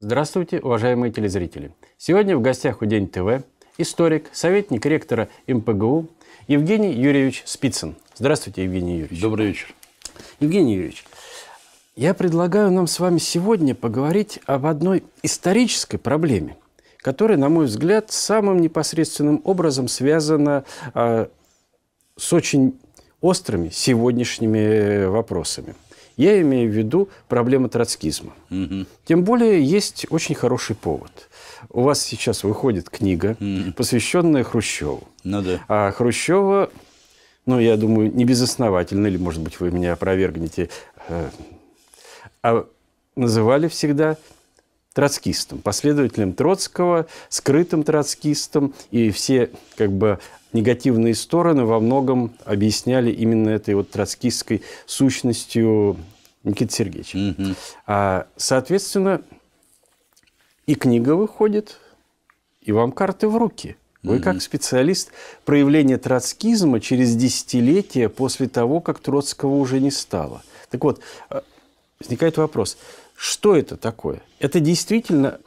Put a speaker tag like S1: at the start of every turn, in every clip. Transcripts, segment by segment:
S1: Здравствуйте, уважаемые телезрители! Сегодня в гостях у День ТВ историк, советник ректора МПГУ Евгений Юрьевич Спицын. Здравствуйте, Евгений Юрьевич. Добрый вечер. Евгений Юрьевич, я предлагаю нам с вами сегодня поговорить об одной исторической проблеме, которая, на мой взгляд, самым непосредственным образом связана э, с очень острыми сегодняшними э, вопросами – я имею в виду проблему троцкизма. Угу. Тем более есть очень хороший повод. У вас сейчас выходит книга, угу. посвященная Хрущеву. Ну да. А Хрущева, ну, я думаю, не безосновательно, или, может быть, вы меня опровергнете, э, а называли всегда троцкистом, последователем Троцкого, скрытым троцкистом, и все как бы негативные стороны во многом объясняли именно этой вот троцкистской сущностью Никиты Сергеевича. Угу. А, соответственно, и книга выходит, и вам карты в руки. Вы как специалист проявление троцкизма через десятилетия после того, как Троцкого уже не стало. Так вот, э, возникает вопрос – что это такое? Это действительно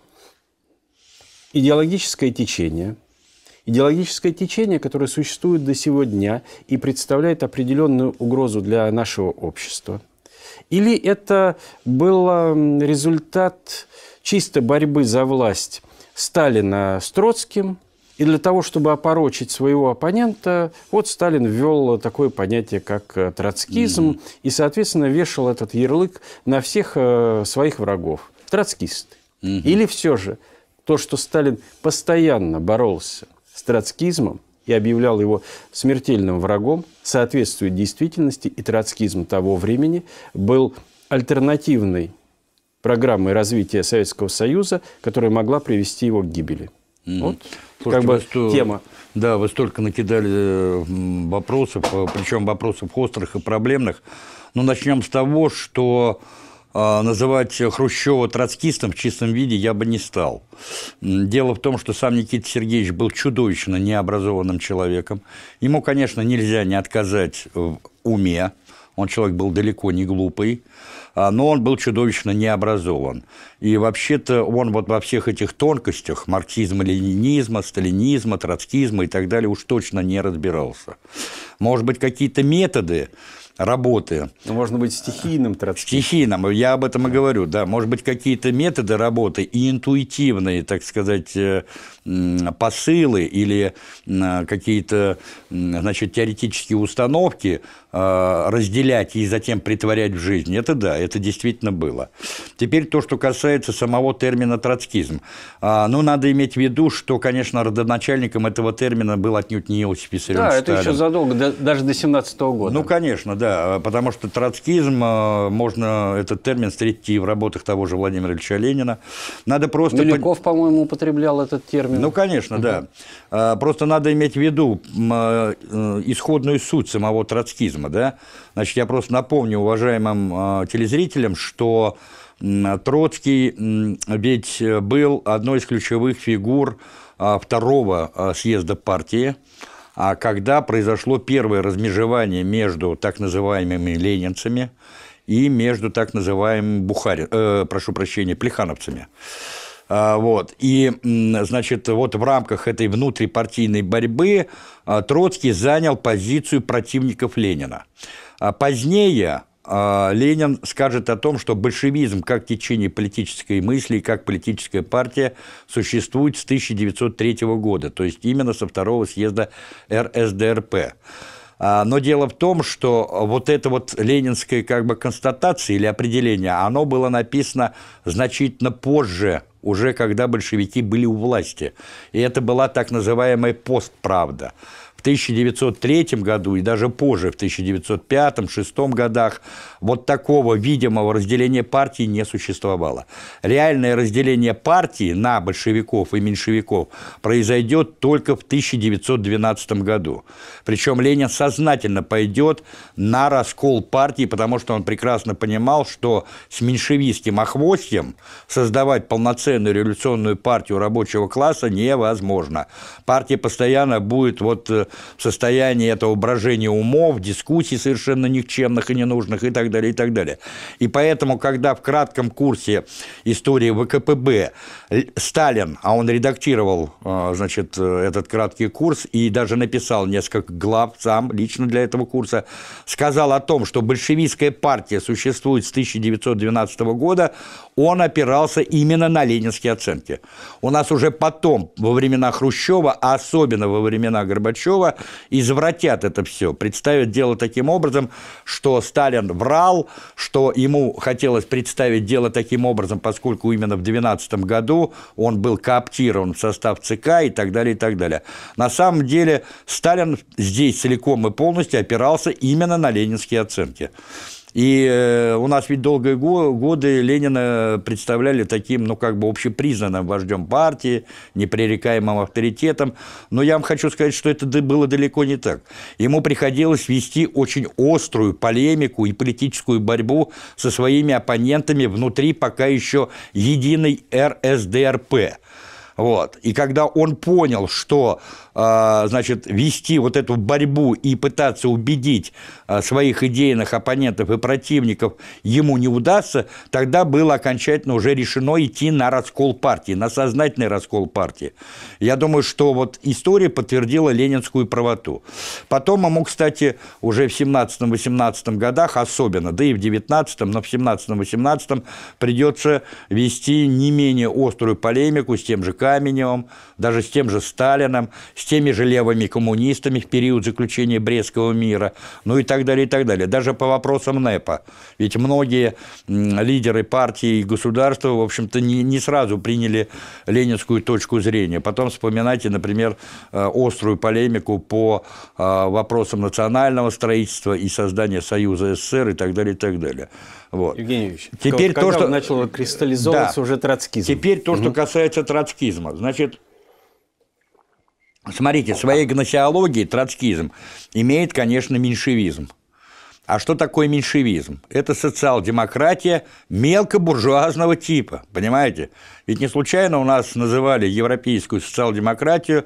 S1: идеологическое течение, идеологическое течение, которое существует до сего дня и представляет определенную угрозу для нашего общества. Или это был результат чисто борьбы за власть Сталина с Троцким – и для того, чтобы опорочить своего оппонента, вот Сталин ввел такое понятие, как э, троцкизм, mm-hmm. и, соответственно, вешал этот ярлык на всех э, своих врагов. Троцкисты. Mm-hmm. Или все же то, что Сталин постоянно боролся с троцкизмом, и объявлял его смертельным врагом, соответствует действительности, и троцкизм того времени был альтернативной программой развития Советского Союза, которая могла привести его к гибели. Mm. Вот как бы что, тема.
S2: Да, вы столько накидали вопросов, э, причем вопросов острых и проблемных. Но начнем с того, что а, называть Хрущева троцкистом в чистом виде я бы не стал. Дело в том, что сам Никита Сергеевич был чудовищно необразованным человеком. Ему, конечно, нельзя не отказать в уме, он человек был далеко не глупый, а, но он был чудовищно необразован. И вообще-то он вот во всех этих тонкостях марксизма, ленинизма, сталинизма, троцкизма и так далее уж точно не разбирался. Может быть, какие-то методы работы. Ну, можно быть стихийным троцкистом. Стихийным, я об этом и говорю, да. Может быть, какие-то методы работы и интуитивные, так сказать, э, посылы или какие-то, значит, теоретические установки э, разделять и затем притворять в жизнь. Это да, это действительно было. Теперь то, что касается самого термина троцкизм. А, ну, надо иметь в виду, что, конечно, родоначальником этого термина был отнюдь не Иосиф Виссарионович Да, Сталин. это еще задолго, даже до 17 -го года. Ну, конечно, да. Э, потому что троцкизм, э, можно этот термин встретить и в работах того же Владимира Ильича Ленина. Надо просто... Милюков, ну, по... по-моему, употреблял этот термин. Ну, конечно, угу. да. Э, просто надо иметь в виду исходную суть самого троцкизма, да. Значит, я просто напомню уважаемым телезрителям, что Троцкий ведь был одной из ключевых фигур а, второго съезда партии, а когда произошло первое размежевание между так называемыми ленинцами и между так называемыми бухари, э, прошу прощения, плехановцами. А, вот. И, значит, вот в рамках этой внутрипартийной борьбы а, Троцкий занял позицию противников Ленина. А Позднее а, Ленин скажет о том, что большевизм как течение политической мысли и как политическая партия существует с 1903 года, то есть именно со второго съезда РСДРП. А, но дело в том, что вот это вот ленинское как бы констатация или определение, оно было написано значительно позже, уже когда большевики были у власти. И это была так называемая постправда в 1903 году и даже позже, в 1905-1906 годах, вот такого видимого разделения партии не существовало. Реальное разделение партии на большевиков и меньшевиков произойдет только в 1912 году. Причем Ленин сознательно пойдет на раскол партии, потому что он прекрасно понимал, что с меньшевистским охвостьем создавать полноценную революционную партию рабочего класса невозможно. Партия постоянно будет вот э, в состоянии этого брожения умов, дискуссий совершенно никчемных и ненужных и так далее, и так далее. И поэтому, когда в кратком курсе истории ВКПБ Сталин, а он редактировал, э, значит, э, этот краткий курс и даже написал несколько глав сам лично для этого курса, сказал о том, что большевистская партия существует с 1912 года, он опирался именно на ленинские оценки. У нас уже потом, во времена Хрущева, а особенно во времена Горбачева, извратят это все, представят дело таким образом, что Сталин врал, врал, что ему хотелось представить дело таким образом, поскольку именно в 2012 году он был кооптирован в состав ЦК и так далее, и так далее. На самом деле Сталин здесь целиком и полностью опирался именно на ленинские оценки. И э, у нас ведь долгие годы Ленина представляли таким, ну, как бы общепризнанным вождем партии, непререкаемым авторитетом. Но я вам хочу сказать, что это было далеко не так. Ему приходилось вести очень острую полемику и политическую борьбу со своими оппонентами внутри пока еще единой РСДРП. Вот. И когда он понял, что а, значит, вести вот эту борьбу и пытаться убедить а, своих идейных оппонентов и противников ему не удастся, тогда было окончательно уже решено идти на раскол партии, на сознательный раскол партии. Я думаю, что вот история подтвердила ленинскую правоту. Потом ему, кстати, уже в 17-18 годах особенно, да и в 19-м, но в 17-18 придется вести не менее острую полемику с тем же Каином, Каменевым, даже с тем же Сталином, с теми же левыми коммунистами в период заключения Брестского мира, ну и так далее, и так далее. Даже по вопросам НЭПа. Ведь многие лидеры партии и государства, в общем-то, не, не сразу приняли ленинскую точку зрения. Потом вспоминайте, например, э, острую полемику по э, вопросам национального строительства и создания Союза СССР и так далее, и так далее. Вот. Евгений Юрьевич, теперь когда то, что... начало кристаллизовываться да. уже троцкизм? Теперь то, угу. что касается троцкизма. Значит, Смотрите, своей гносеологии троцкизм имеет, конечно, меньшевизм. А что такое меньшевизм? Это социал-демократия мелкобуржуазного типа, понимаете? Ведь не случайно у нас называли европейскую социал-демократию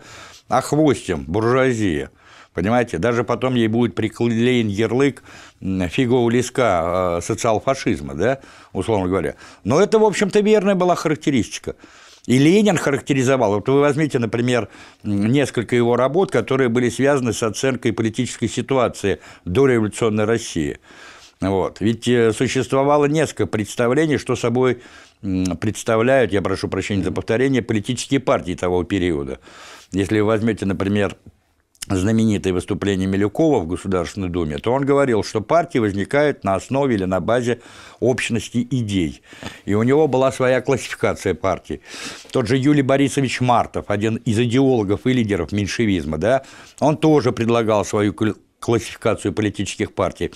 S2: охвостем, буржуазия. Понимаете, даже потом ей будет приклеен ярлык фигового леска э, социал-фашизма, да, условно говоря. Но это, в общем-то, верная была характеристика. И Ленин характеризовал, вот вы возьмите, например, несколько его работ, которые были связаны с оценкой политической ситуации до революционной России. Вот. Ведь э, существовало несколько представлений, что собой представляют, я прошу прощения за повторение, политические партии того периода. Если вы возьмете, например, знаменитое выступление Милюкова в Государственной Думе, то он говорил, что партии возникают на основе или на базе общности идей. И у него была своя классификация партий. Тот же Юлий Борисович Мартов, один из идеологов и лидеров меньшевизма, да, он тоже предлагал свою классификацию политических партий.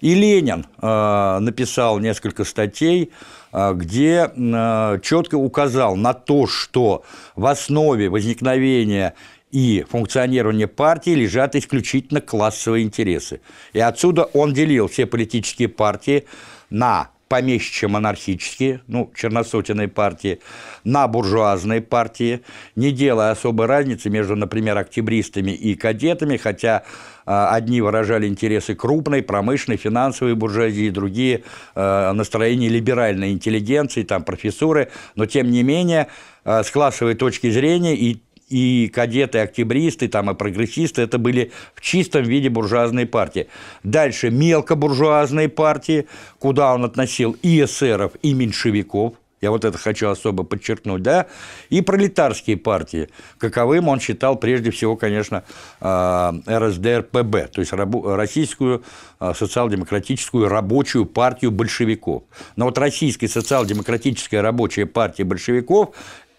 S2: И Ленин э, написал несколько статей, э, где э, четко указал на то, что в основе возникновения и функционирование партии лежат исключительно классовые интересы. И отсюда он делил все политические партии на помещичьи-монархические, ну, черносотенные партии, на буржуазные партии, не делая особой разницы между, например, октябристами и кадетами, хотя э, одни выражали интересы крупной, промышленной, финансовой буржуазии, другие э, а, настроения либеральной интеллигенции, там, профессуры, но, тем не менее, э, с классовой точки зрения и и кадеты, октябристы, там, и прогрессисты, это были в чистом виде буржуазные партии. Дальше мелкобуржуазные партии, куда он относил и эсеров, и меньшевиков, я вот это хочу особо подчеркнуть, да, и пролетарские партии, каковым он считал прежде всего, конечно, а, РСДРПБ, то есть Российскую а, социал-демократическую рабочую партию большевиков. Но вот Российская социал-демократическая рабочая партия большевиков,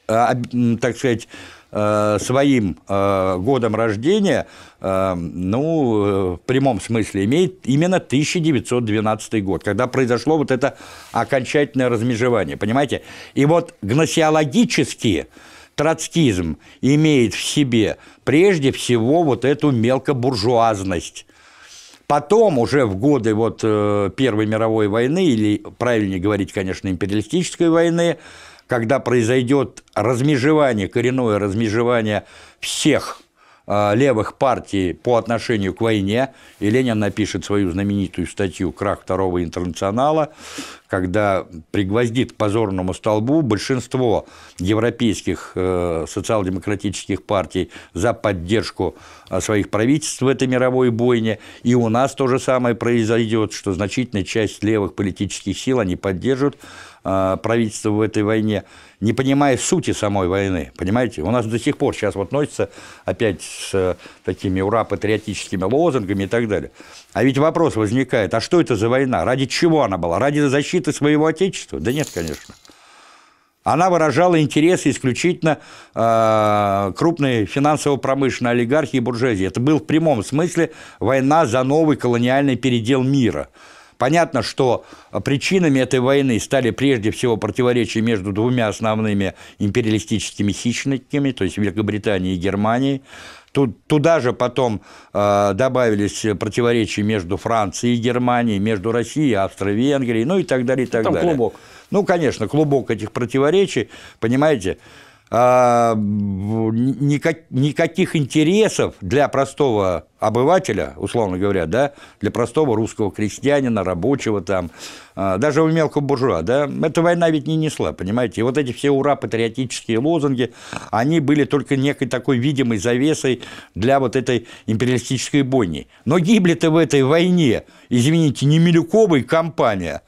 S2: а, так сказать, Э, своим э, годом рождения, э, ну, в прямом смысле имеет именно 1912 год, когда произошло вот это окончательное размежевание, понимаете? И вот гносеологически троцкизм имеет в себе прежде всего вот эту мелкобуржуазность, Потом уже в годы вот, Первой мировой войны, или правильнее говорить, конечно, империалистической войны, когда произойдет размежевание, коренное размежевание всех а, левых партий по отношению к войне, и Ленин напишет свою знаменитую статью «Крах второго интернационала», когда пригвоздит к позорному столбу большинство европейских э, социал-демократических партий за поддержку а, своих правительств в этой мировой бойне. И у нас то же самое произойдет, что значительная часть левых политических сил они поддержат Э, правительство в этой войне, не понимая сути самой войны. Понимаете, у нас до сих пор сейчас вот носится опять с э, такими ура-патриотическими лозунгами и так далее. А ведь вопрос возникает, а что это за война? Ради чего она была? Ради защиты своего отечества? Да нет, конечно. Она выражала интересы исключительно э, крупной финансово-промышленной олигархии и буржуазии. Это был в прямом смысле война за новый колониальный передел мира – Понятно, что причинами этой войны стали прежде всего противоречия между двумя основными империалистическими хищниками, то есть Великобританией и Германией. Тут, туда же потом э, добавились противоречия между Францией и Германией, между Россией и Австро-Венгрией, ну и так далее, и ну, так Там далее. клубок. Ну, конечно, клубок этих противоречий, понимаете, а, никаких интересов для простого обывателя, условно говоря, да, для простого русского крестьянина, рабочего там, а, даже у мелкого буржуа, да, эта война ведь не несла, понимаете, и вот эти все ура, патриотические лозунги, они были только некой такой видимой завесой для вот этой империалистической бойни. Но гибли-то в этой войне, извините, не Милюковой компания,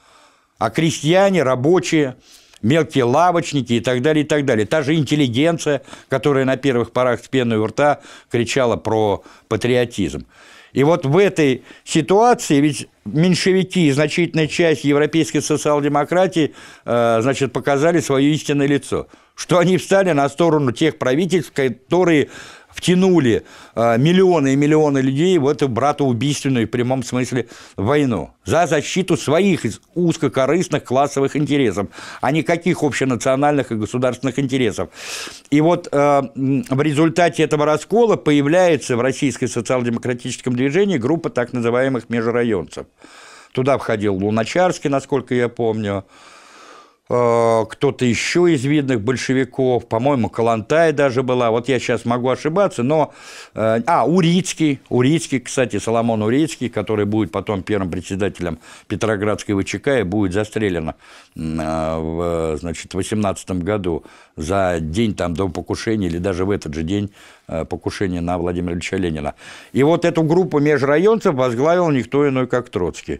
S2: а крестьяне, рабочие, мелкие лавочники и так далее, и так далее. Та же интеллигенция, которая на первых порах с пеной у рта кричала про патриотизм. И вот в этой ситуации, ведь меньшевики и значительная часть европейской социал-демократии э, значит, показали свое истинное лицо, что они встали на сторону тех правительств, которые втянули э, миллионы и миллионы людей в эту братоубийственную, в прямом смысле, войну. За защиту своих узкокорыстных классовых интересов, а никаких общенациональных и государственных интересов. И вот э, в результате этого раскола появляется в российской социал-демократическом движении группа так называемых межрайонцев. Туда входил Луначарский, насколько я помню, Э, кто-то еще из видных большевиков, по-моему, Калантай даже была, вот я сейчас могу ошибаться, но... Э, а, Урицкий, Урицкий, кстати, Соломон Урицкий, который будет потом первым председателем Петроградской ВЧК и будет застрелен э, в, значит, в 18 году за день там до покушения или даже в этот же день покушения на Владимира Ильича Ленина. И вот эту группу межрайонцев возглавил никто иной, как Троцкий.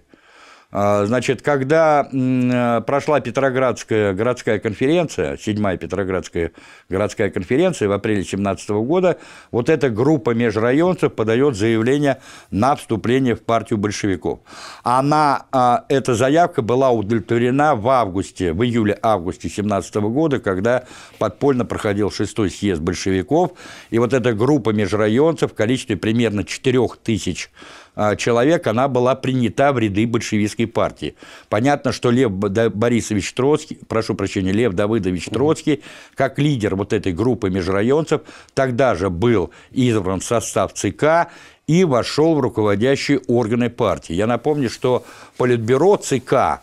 S2: А, значит, когда э, прошла Петроградская городская конференция, седьмая Петроградская городская конференция в апреле 2017 года, вот эта группа межрайонцев подает заявление на вступление в партию большевиков. Она, а, эта заявка была удовлетворена в августе, в июле-августе 2017 года, когда подпольно проходил шестой съезд большевиков, и вот эта группа межрайонцев в количестве примерно 4 тысяч а, человек, она была принята в ряды большевистской партии. Понятно, что Лев Борисович Троцкий, прошу прощения, Лев Давыдович Троцкий, как лидер вот этой группы межрайонцев, тогда же был избран в состав ЦК и вошел в руководящие органы партии. Я напомню, что Политбюро ЦК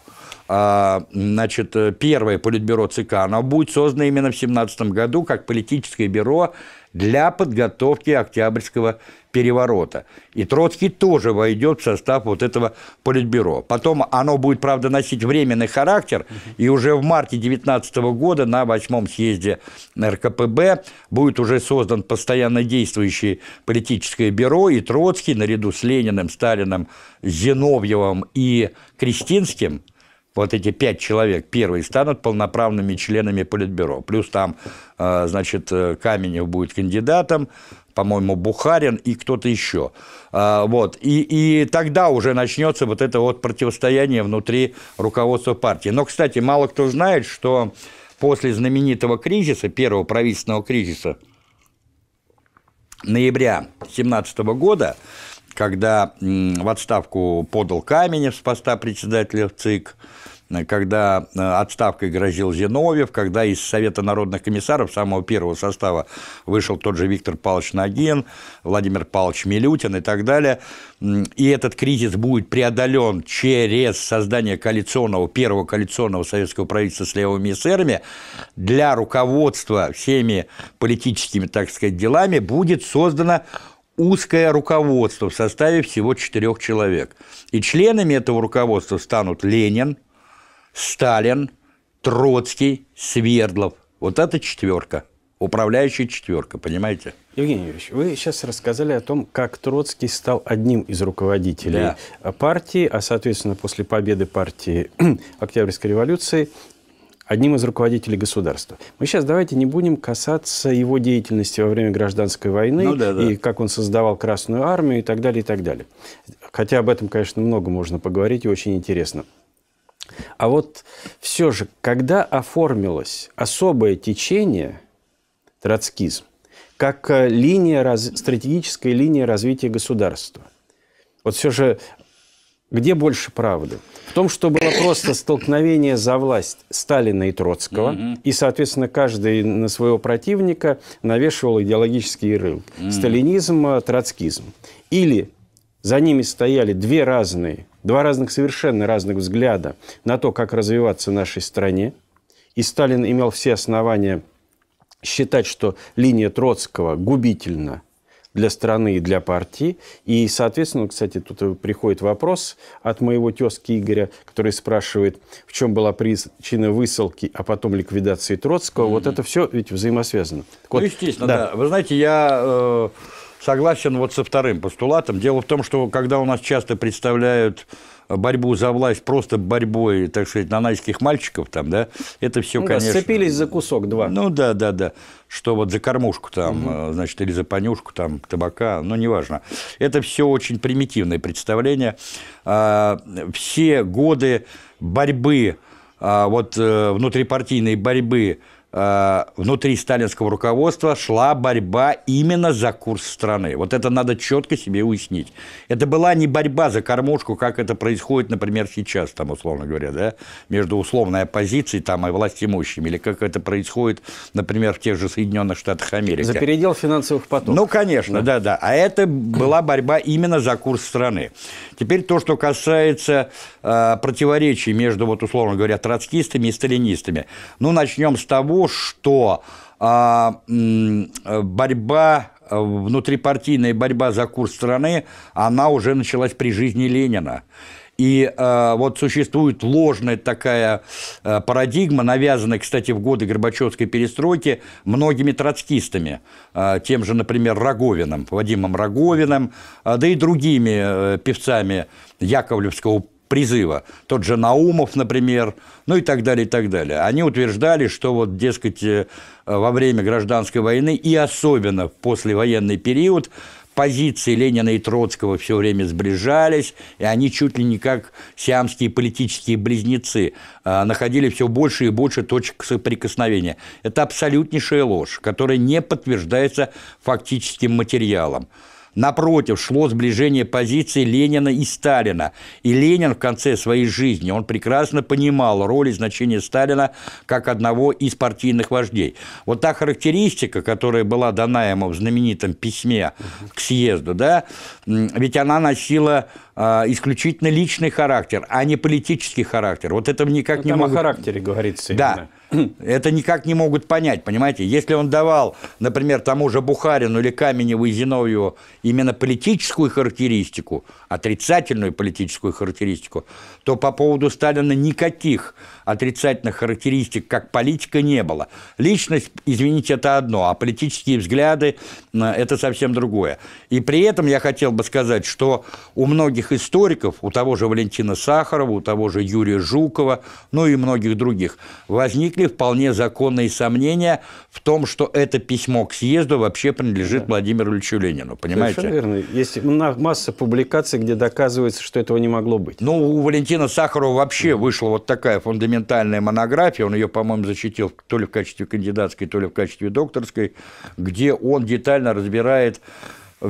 S2: а, значит, э, первое политбюро ЦК, оно будет создано именно в 17 году как политическое бюро для подготовки Октябрьского переворота. И Троцкий тоже войдет в состав вот этого политбюро. Потом оно будет, правда, носить временный характер, и уже в марте 19 года на восьмом съезде РКПБ будет уже создан постоянно действующее политическое бюро, и Троцкий наряду с Лениным, Сталиным, Зиновьевым и Кристинским – вот эти пять человек, первые станут полноправными членами Политбюро. Плюс там, э, значит, э, Каменев будет кандидатом, по-моему, Бухарин и кто-то еще. Э, вот. И, и тогда уже начнется вот это вот противостояние внутри руководства партии. Но, кстати, мало кто знает, что после знаменитого кризиса, первого правительственного кризиса, ноября 2017 года, когда в отставку подал Каменев с поста председателя ЦИК, э, когда э, отставкой грозил Зиновьев, когда из Совета народных комиссаров самого первого состава вышел тот же Виктор Павлович Нагин, Владимир Павлович Милютин и так далее. И этот кризис будет преодолен через создание коалиционного, первого коалиционного советского правительства с левыми эсерами. Для руководства всеми политическими, так сказать, делами будет создана узкое руководство в составе всего четырех человек. И членами этого руководства станут Ленин, Сталин, Троцкий, Свердлов. Вот это четверка. Управляющая четверка, понимаете? Евгений Юрьевич,
S1: вы сейчас рассказали о том, как Троцкий стал одним из руководителей да. партии, а, соответственно, после победы партии Октябрьской революции одним из руководителей государства. Мы сейчас давайте не будем касаться его деятельности во время гражданской войны ну, да, да. и как он создавал Красную армию и так далее, и так далее. Хотя об этом, конечно, много можно поговорить и очень интересно. А вот все же, когда оформилось особое течение, троцкизм, как э, линия, стратегическая линия развития государства – вот все же где больше правды? В том, что было просто столкновение за власть Сталина и Троцкого, Mm -hmm. и, соответственно, каждый на своего противника навешивал идеологический рыл. Mm -hmm. Сталинизм, э, троцкизм. Или за ними стояли две разные, два разных, совершенно разных взгляда на то, как развиваться в нашей стране. И Сталин имел все основания считать, что линия Троцкого губительна – для страны и для партии. И, соответственно, кстати, тут приходит вопрос от моего тезки Игоря, который спрашивает, в чем была причина высылки, а потом ликвидации
S2: Троцкого. Mm-hmm. Вот это все ведь взаимосвязано. Так ну, вот, естественно, да. да. Вы знаете, я... Э согласен вот со вторым постулатом. Дело в том, что когда у нас часто представляют борьбу за власть просто борьбой, так сказать, нанайских мальчиков там, да, это все, ну, конечно... сцепились за кусок два. Ну, да, да, да. Что вот за кормушку там, угу. значит, или за понюшку там, табака, ну, неважно. Это все очень примитивное представление. А, все годы борьбы, а, вот э, внутрипартийной борьбы Э, внутри сталинского руководства шла борьба именно за курс страны. Вот это надо четко себе уяснить. Это была не борьба за кормушку, как это происходит, например, сейчас, там, условно говоря, да, между условной оппозицией там, и власть имущими, или как это происходит, например, в тех же Соединенных Штатах Америки. За передел
S1: финансовых потоков. Ну, конечно, да,
S2: да. А это была борьба именно за курс страны. Теперь то, что касается э, противоречий между, вот, условно говоря, троцкистами и сталинистами. Ну, начнем с того, что а, борьба э, внутрипартийная борьба за курс страны, она уже началась при жизни Ленина. И э, вот существует ложная такая э, парадигма, навязанная, кстати, в годы Горбачевской перестройки многими троцкистами, э, тем же, например, Роговиным, Вадимом Роговиным, э, да и другими э, певцами Яковлевского призыва. Тот же Наумов, например, ну и так далее, и так далее. Они утверждали, что вот, дескать, э, во время гражданской войны и особенно в послевоенный период позиции Ленина и Троцкого все время сближались, и они чуть ли не как сиамские политические близнецы а, находили все больше и больше точек соприкосновения. Это абсолютнейшая ложь, которая не подтверждается фактическим материалом. Напротив, шло сближение позиций Ленина и Сталина. И Ленин в конце своей жизни, он прекрасно понимал роль и значение Сталина как одного из партийных вождей. Вот та характеристика, которая была дана ему в знаменитом письме к съезду, да, ведь она носила а, исключительно личный характер, а не политический характер. Вот это никак Но ну, не там о характере говорится. Да. это никак не могут понять, понимаете? Если он давал, например, тому же Бухарину или Каменеву и Зиновьеву именно политическую характеристику, отрицательную политическую характеристику, то по поводу Сталина никаких отрицательных характеристик как политика не было. Личность, извините, это одно, а политические взгляды – это совсем другое. И при этом я хотел бы сказать, что у многих историков, у того же Валентина Сахарова, у того же Юрия Жукова, ну и многих других, возникли вполне законные сомнения в том, что это письмо к съезду вообще принадлежит да. Владимиру Ильичу Ленину, понимаете?
S1: Совершенно верно. Есть масса публикаций, где доказывается, что этого не могло быть.
S2: Ну, у Валентина Сахарова вообще да. вышла вот такая фундаментальная фундаментальная монография, он ее, по-моему, защитил то ли в качестве кандидатской, то ли в качестве докторской, где он детально разбирает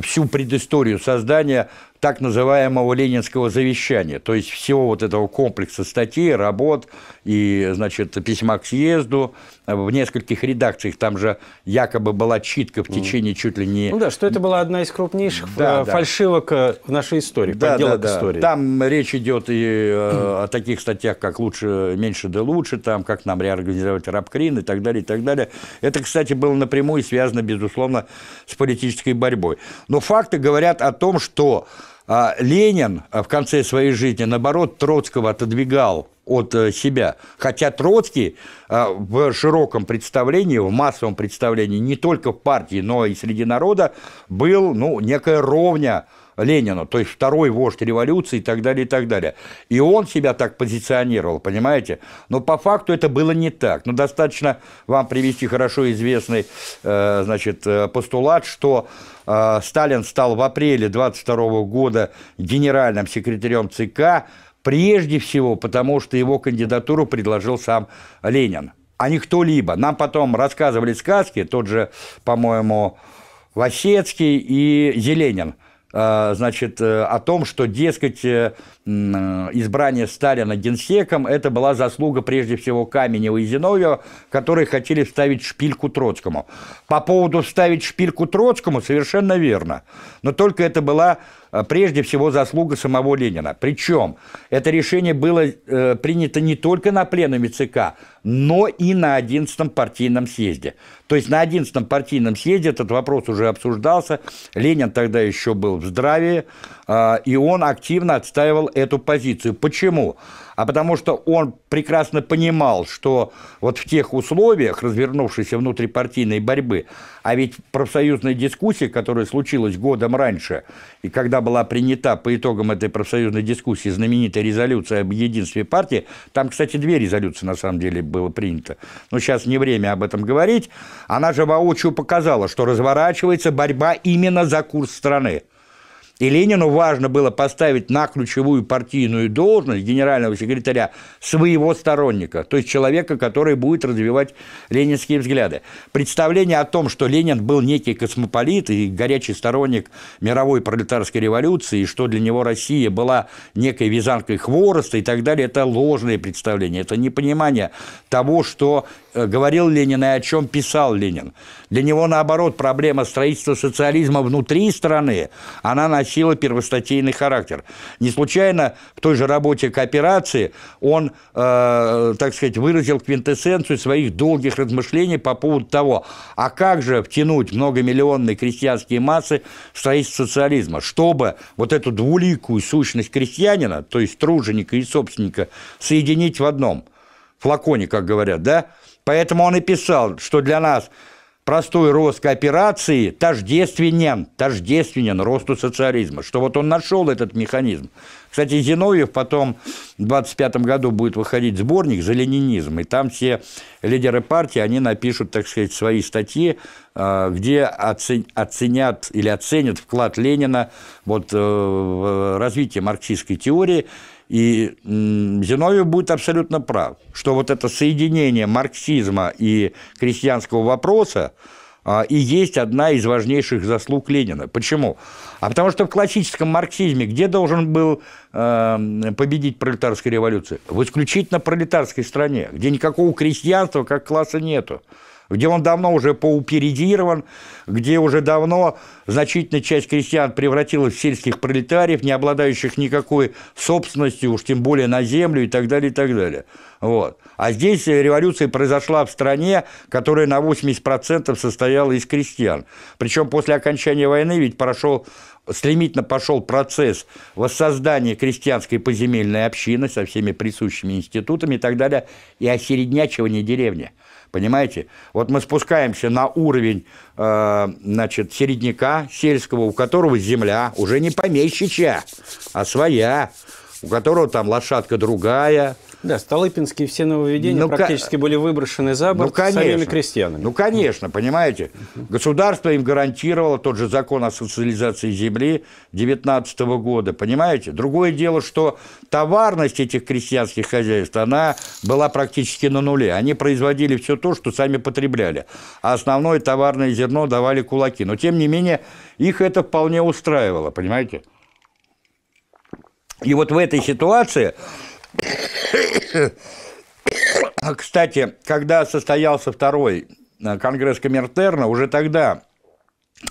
S2: всю предысторию создания так называемого ленинского завещания, то есть всего вот этого комплекса статей, работ и, значит, письма к съезду Э, в нескольких редакциях, там же якобы была читка в течение mm. чуть ли не... Ну да, что это
S1: была одна из крупнейших да, э, фальшивок да. Э, в нашей истории, да, подделок да, да. истории.
S2: Там речь идет и э, о таких статьях, как «Лучше, меньше да лучше», там, как нам реорганизовать рабкрин и так далее, и так далее. Это, кстати, было напрямую связано, безусловно, с политической борьбой. Но факты говорят о том, что а Ленин э, в конце своей жизни, наоборот, Троцкого отодвигал от э, себя. Хотя Троцкий э, в широком представлении, в массовом представлении, не только в партии, но и среди народа, был ну, некая ровня Ленину, то есть второй вождь революции и так далее, и так далее. И он себя так позиционировал, понимаете? Но по факту это было не так. Но достаточно вам привести хорошо известный, значит, постулат, что Э, Сталин стал в апреле 22 года генеральным секретарем ЦК, прежде всего потому, что его кандидатуру предложил сам Ленин, а не кто-либо. Нам потом рассказывали сказки, тот же, по-моему, Васецкий и Зеленин – а, значит, э, о том, что, дескать, э, э, избрание Сталина генсеком – это была заслуга прежде всего Каменева и Зиновьева, которые хотели вставить шпильку Троцкому. По поводу вставить шпильку Троцкому совершенно верно, но только это была прежде всего заслуга самого Ленина. Причем это решение было принято не только на пленуме ЦК, но и на 11-м партийном съезде. То есть на 11-м партийном съезде этот вопрос уже обсуждался, Ленин тогда еще был в здравии, а, и он активно отстаивал эту позицию. Почему? А потому что он прекрасно понимал, что вот в тех условиях развернувшейся внутрипартийной борьбы, а ведь профсоюзная дискуссия, которая случилась годом раньше, и когда была принята по итогам этой профсоюзной дискуссии знаменитая резолюция об единстве партии, там, кстати, две резолюции на самом деле было принято. Но сейчас не время об этом говорить. Она же воочию показала, что разворачивается борьба именно за курс страны. И Ленину важно было поставить на ключевую партийную должность генерального секретаря своего сторонника, то есть человека, который будет развивать ленинские взгляды. Представление о том, что Ленин был некий космополит и горячий сторонник мировой пролетарской революции, и что для него Россия была некой вязанкой хвороста и так далее, это ложное представление, это непонимание того, что Э, говорил Ленин и о чем писал Ленин. Для него, наоборот, проблема строительства социализма внутри страны, она носила первостатейный характер. Не случайно в той же работе кооперации он, э, так сказать, выразил квинтэссенцию своих долгих размышлений по поводу того, а как же втянуть многомиллионные крестьянские массы в строительство социализма, чтобы вот эту двуликую сущность крестьянина, то есть труженика и собственника, соединить в одном флаконе, как говорят, да, Поэтому он и писал, что для нас простой рост кооперации тождественен, тождественен росту социализма, что вот он нашел этот механизм. Кстати, Зиновьев потом в 25 году будет выходить сборник за ленинизм, и там все лидеры партии, они напишут, так сказать, свои статьи, э, где оценят или оценят вклад Ленина вот, э, в э, развитие марксистской теории, и Зиновьев будет абсолютно прав, что вот это соединение марксизма и крестьянского вопроса а, и есть одна из важнейших заслуг Ленина. Почему? А потому что в классическом марксизме где должен был э, победить пролетарская революция? В исключительно пролетарской стране, где никакого крестьянства как класса нету где он давно уже поупередирован, где уже давно значительная часть крестьян превратилась в сельских пролетариев, не обладающих никакой собственностью, уж тем более на землю и так далее, и так далее. Вот. А здесь революция произошла в стране, которая на 80% состояла из крестьян. Причем после окончания войны ведь прошел стремительно пошел процесс воссоздания крестьянской поземельной общины со всеми присущими институтами и так далее, и осереднячивания деревни – Понимаете? Вот мы спускаемся на уровень э, значит, середняка сельского, у которого земля уже не помещичья, а своя, у которого там лошадка другая – да, Столыпинские все нововведения ну, практически к... были выброшены за борт ну, конечно, самими крестьянами. Ну, конечно, понимаете. Государство им гарантировало тот же закон о социализации земли 19 года, понимаете? Другое дело, что товарность этих крестьянских хозяйств, она была практически на нуле. Они производили все то, что сами потребляли. А основное товарное зерно давали кулаки. Но, тем не менее, их это вполне устраивало, понимаете? И вот в этой ситуации А, кстати, когда состоялся второй э, конгресс Коминтерна, уже тогда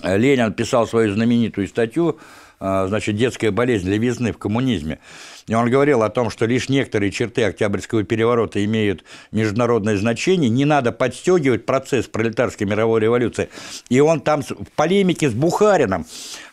S2: э, Ленин писал свою знаменитую статью э, значит, детская болезнь левизны в коммунизме. И он говорил о том, что лишь некоторые черты Октябрьского переворота имеют международное значение, не надо подстегивать процесс пролетарской мировой революции. И он там в полемике с Бухарином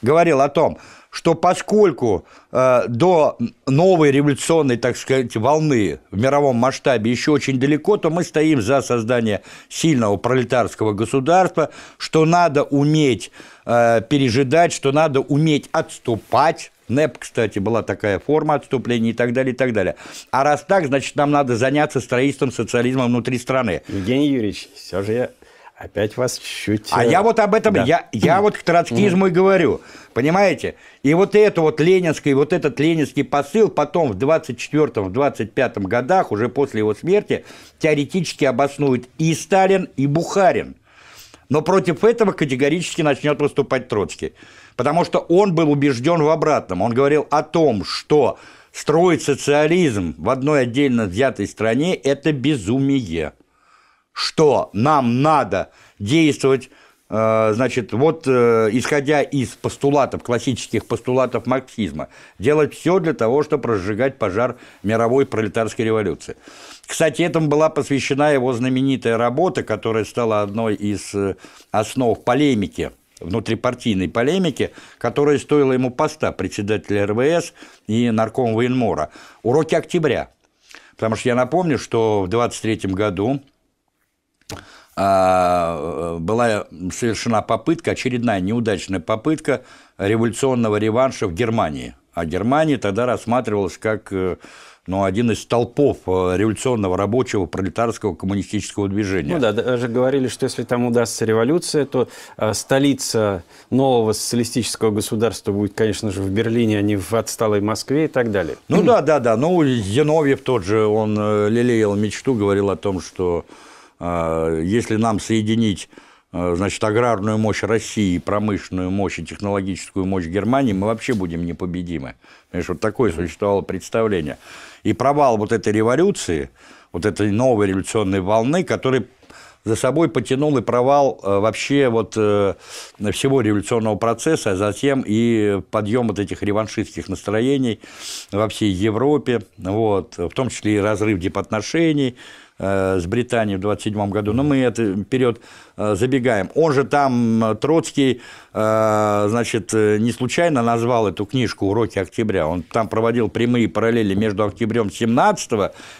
S2: говорил о том, что поскольку э, до новой революционной, так сказать, волны в мировом масштабе еще очень далеко, то мы стоим за создание сильного пролетарского государства, что надо уметь э, пережидать, что надо уметь отступать. НЭП, кстати, была такая форма отступления и так далее, и так далее. А раз так, значит, нам надо заняться строительством социализма внутри страны. Евгений Юрьевич, все же я Опять вас чуть... А э, я вот об этом, да. я, я вот к троцкизму и говорю, понимаете? И вот это вот ленинский, вот этот ленинский посыл потом в 24-25 годах, уже после его смерти, теоретически обоснует и Сталин, и Бухарин. Но против этого категорически начнет выступать Троцкий. Потому что он был убежден в обратном. Он говорил о том, что строить социализм в одной отдельно взятой стране – это безумие что нам надо действовать э, значит, вот э, исходя из постулатов, классических постулатов марксизма, делать все для того, чтобы разжигать пожар мировой пролетарской революции. Кстати, этому была посвящена его знаменитая работа, которая стала одной из э, основ полемики, внутрипартийной полемики, которая стоила ему поста председателя РВС и нарком военмора «Уроки октября». Потому что я напомню, что в 23 году а, э, была совершена попытка, очередная неудачная попытка революционного реванша в Германии. А Германия тогда рассматривалась как э, ну, один из толпов э, революционного рабочего пролетарского коммунистического движения. Ну да,
S1: даже говорили, что если там удастся революция, то э, столица нового социалистического
S2: государства будет, конечно же, в Берлине, а не в отсталой Москве и так далее. Ну да, да, да. Ну, Зиновьев тот же, он лелеял мечту, говорил о том, что а, если нам соединить а, значит, аграрную мощь России, промышленную мощь и технологическую мощь Германии, мы вообще будем непобедимы. Понимаешь, вот такое существовало представление. И провал вот этой революции, вот этой новой революционной волны, который за собой потянул и провал э, вообще вот э, всего революционного процесса, а затем и подъем вот этих реваншистских настроений во всей Европе, вот, в том числе и разрыв дипотношений, э, с Британией в 27 году, но мы этот период забегаем. Он же там, Троцкий, значит, не случайно назвал эту книжку «Уроки октября». Он там проводил прямые параллели между октябрем 17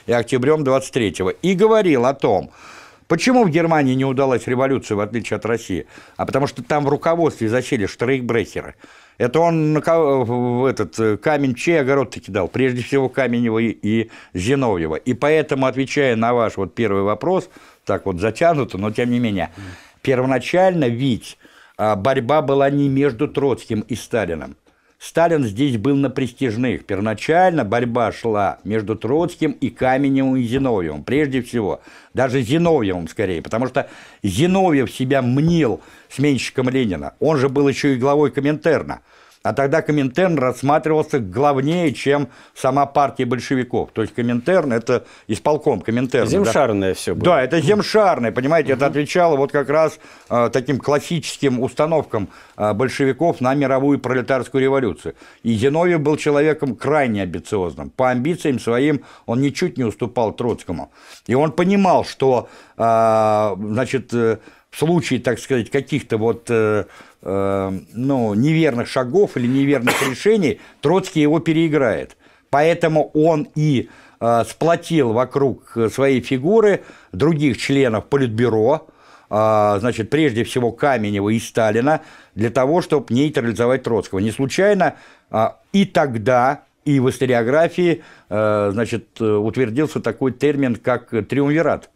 S2: и октябрем 23 и говорил о том, Почему в Германии не удалась революция, в отличие от России? А потому что там в руководстве засели штрейкбрехеры. Это он на этот э, камень чей огород-то кидал? Прежде всего Каменева и, и Зиновьева. И поэтому, отвечая на ваш вот первый вопрос, так вот затянуто, но тем не менее, первоначально ведь а, борьба была не между Троцким и Сталином. Сталин здесь был на престижных. Первоначально борьба шла между Троцким и Каменевым и Зиновьевым. Прежде всего, даже Зиновьевым скорее, потому что Зиновьев себя мнил сменщиком Ленина. Он же был еще и главой Коминтерна. А тогда Коминтерн рассматривался главнее, чем сама партия большевиков. То есть Коминтерн – это исполком Коминтерна. Земшарное да? все было. Да, это земшарное, понимаете, угу. это отвечало вот как раз э, таким классическим установкам э, большевиков на мировую пролетарскую революцию. И Зиновьев был человеком крайне амбициозным. По амбициям своим он ничуть не уступал Троцкому. И он понимал, что, э, значит, э, в случае, так сказать, каких-то вот э, Эм, ну, неверных шагов или неверных решений, Троцкий его переиграет. Поэтому он и э, сплотил вокруг своей фигуры других членов Политбюро, э, значит, прежде всего Каменева и Сталина, для того, чтобы нейтрализовать Троцкого. Не случайно э, и тогда, и в историографии, значит, утвердился такой термин, как триумвират.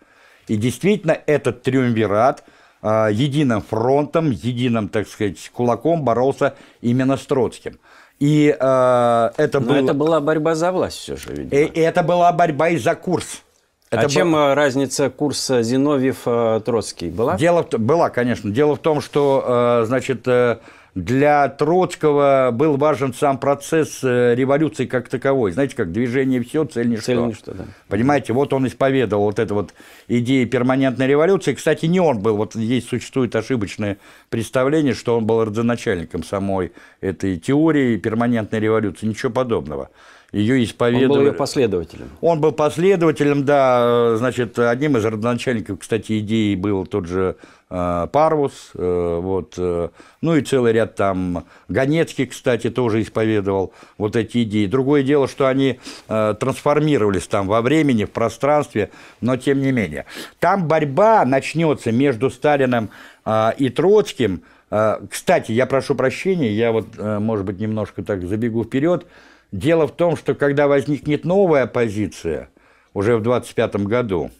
S2: И действительно, этот триумвират – а, единым фронтом, единым, так сказать, кулаком боролся именно с Троцким. И э, это, Но был... это была борьба за власть все же, видимо. Э, и, это была борьба и за курс. А это а был... чем разница курса Зиновьев-Троцкий была? Дело была, конечно. Дело в том, что, значит, э, для Троцкого был важен сам процесс э, революции как таковой. Знаете, как движение все, цель ничто. Цель ничто, да. Понимаете, вот он исповедовал вот эту вот идею перманентной революции. Кстати, не он был, вот здесь существует ошибочное представление, что он был родоначальником самой этой теории перманентной революции, ничего подобного ее исповедовали. Он был ее
S1: последователем.
S2: Он был последователем, да. Значит, одним из родоначальников, кстати, идеи был тот же э, Парвус, э, вот, э, ну и целый ряд там, Ганецкий, кстати, тоже исповедовал вот эти идеи. Другое дело, что они э, трансформировались там во времени, в пространстве, но тем не менее. Там борьба начнется между Сталином э, и Троцким. Э, кстати, я прошу прощения, я вот, э, может быть, немножко так забегу вперед, Дело в том, что когда возникнет новая оппозиция, уже в 25 году,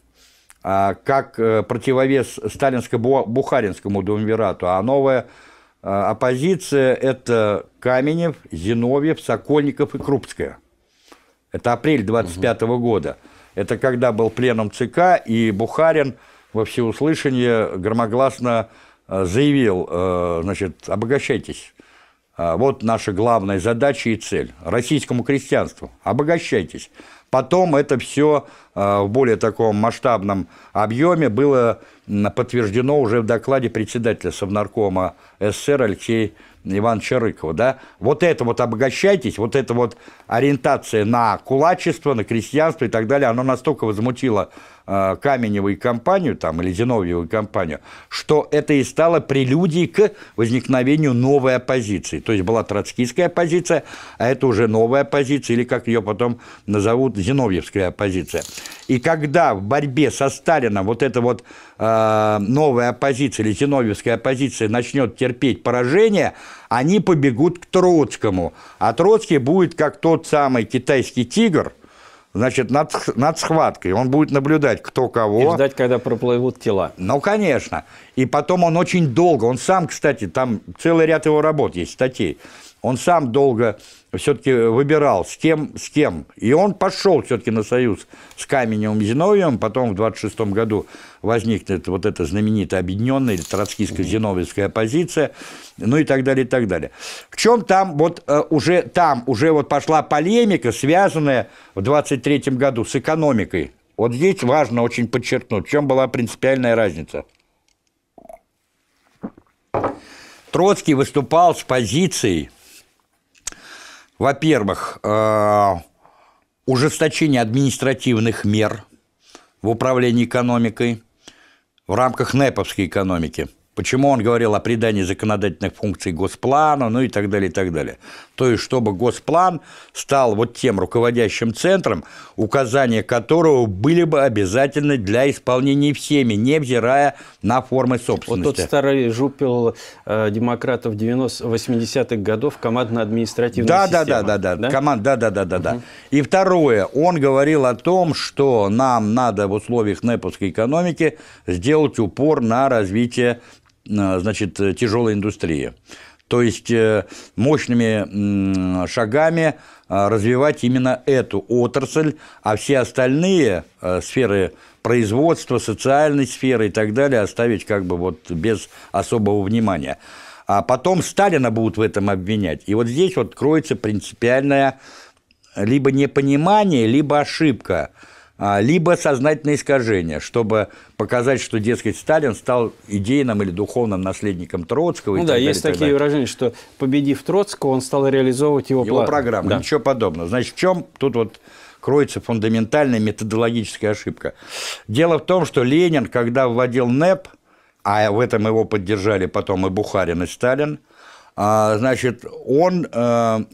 S2: а, как э, противовес сталинско-бухаринскому дуумвирату, а новая э, оппозиция – это Каменев, Зиновьев, Сокольников и Крупская. Это апрель 25 угу. года. Это когда был пленом ЦК, и Бухарин во всеуслышание громогласно э, заявил, значит, обогащайтесь а, вот наша главная задача и цель. Российскому крестьянству обогащайтесь. Потом это все а, в более таком масштабном объеме было подтверждено уже в докладе председателя Совнаркома СССР Алексея Ивановича Рыкова. Да? Вот это вот обогащайтесь, вот эта вот ориентация на кулачество, на крестьянство и так далее, оно настолько возмутило Э, Каменевой и компанию, там, или Зиновьеву и компанию, что это и стало прелюдией к возникновению новой оппозиции. То есть была Троцкийская оппозиция, а это уже новая оппозиция, или как ее потом назовут, зиновьевская оппозиция. И когда в борьбе со Сталином вот эта вот э, новая оппозиция или зиновьевская оппозиция начнет терпеть поражение, они побегут к Троцкому. А Троцкий будет как тот самый китайский тигр – значит, над, над схваткой. Он будет наблюдать, кто кого. И ждать, когда проплывут тела. Ну, конечно. И потом он очень долго, он сам, кстати, там целый ряд его работ есть, статей. Он сам долго все-таки выбирал, с кем, с кем. И он пошел все-таки на союз с Каменевым Зиновьевым, потом в 26 году возникнет вот эта знаменитая объединенная Троцкийская зиновьевская оппозиция, ну и так далее, и так далее. В чем там вот э, уже, там уже вот пошла полемика, связанная в 23 году с экономикой. Вот здесь важно очень подчеркнуть, в чем была принципиальная разница. Троцкий выступал с позицией – во-первых, э, ужесточение административных мер в управлении экономикой в рамках НЭПовской экономики. Почему он говорил о придании законодательных функций Госплану, ну и так далее, и так далее то есть чтобы Госплан стал вот тем руководящим центром, указания которого были бы обязательны для исполнения всеми, невзирая на формы собственности. Вот тот старый жупел э, демократов 80-х годов, командно-административная да, система. Да, да, да, да, команд, да, да, да, да, угу. да. И второе, он говорил о том, что нам надо в условиях непусской экономики сделать упор на развитие э, значит, тяжелой индустрии то есть э, мощными шагами а, развивать именно эту отрасль, а все остальные э, сферы производства, социальной сферы и так далее оставить как бы вот без особого внимания. А потом Сталина будут в этом обвинять. И вот здесь вот кроется принципиальное либо непонимание, либо ошибка – а, либо сознательное искажение, чтобы показать, что, дескать, Сталин стал идейным или духовным наследником Троцкого. Ну да, далее, есть такие далее. выражения, что победив Троцкого, он стал реализовывать его, его программу. Да. Ничего подобного. Значит, в чем тут вот кроется фундаментальная методологическая ошибка? Дело в том, что Ленин, когда вводил НЭП, а в этом его поддержали потом и Бухарин, и Сталин, а, значит, он э,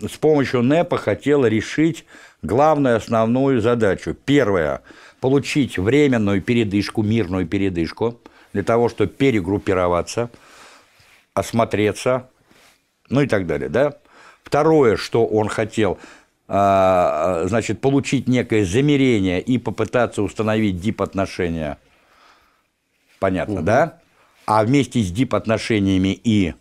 S2: с помощью НЭПа хотел решить главную основную задачу. Первое – получить временную передышку, мирную передышку, для того, чтобы перегруппироваться, осмотреться, ну и так далее. Да? Второе, что он хотел а, а, значит, получить некое замерение и попытаться установить дип-отношения. Понятно, угу. да? А вместе с дип-отношениями и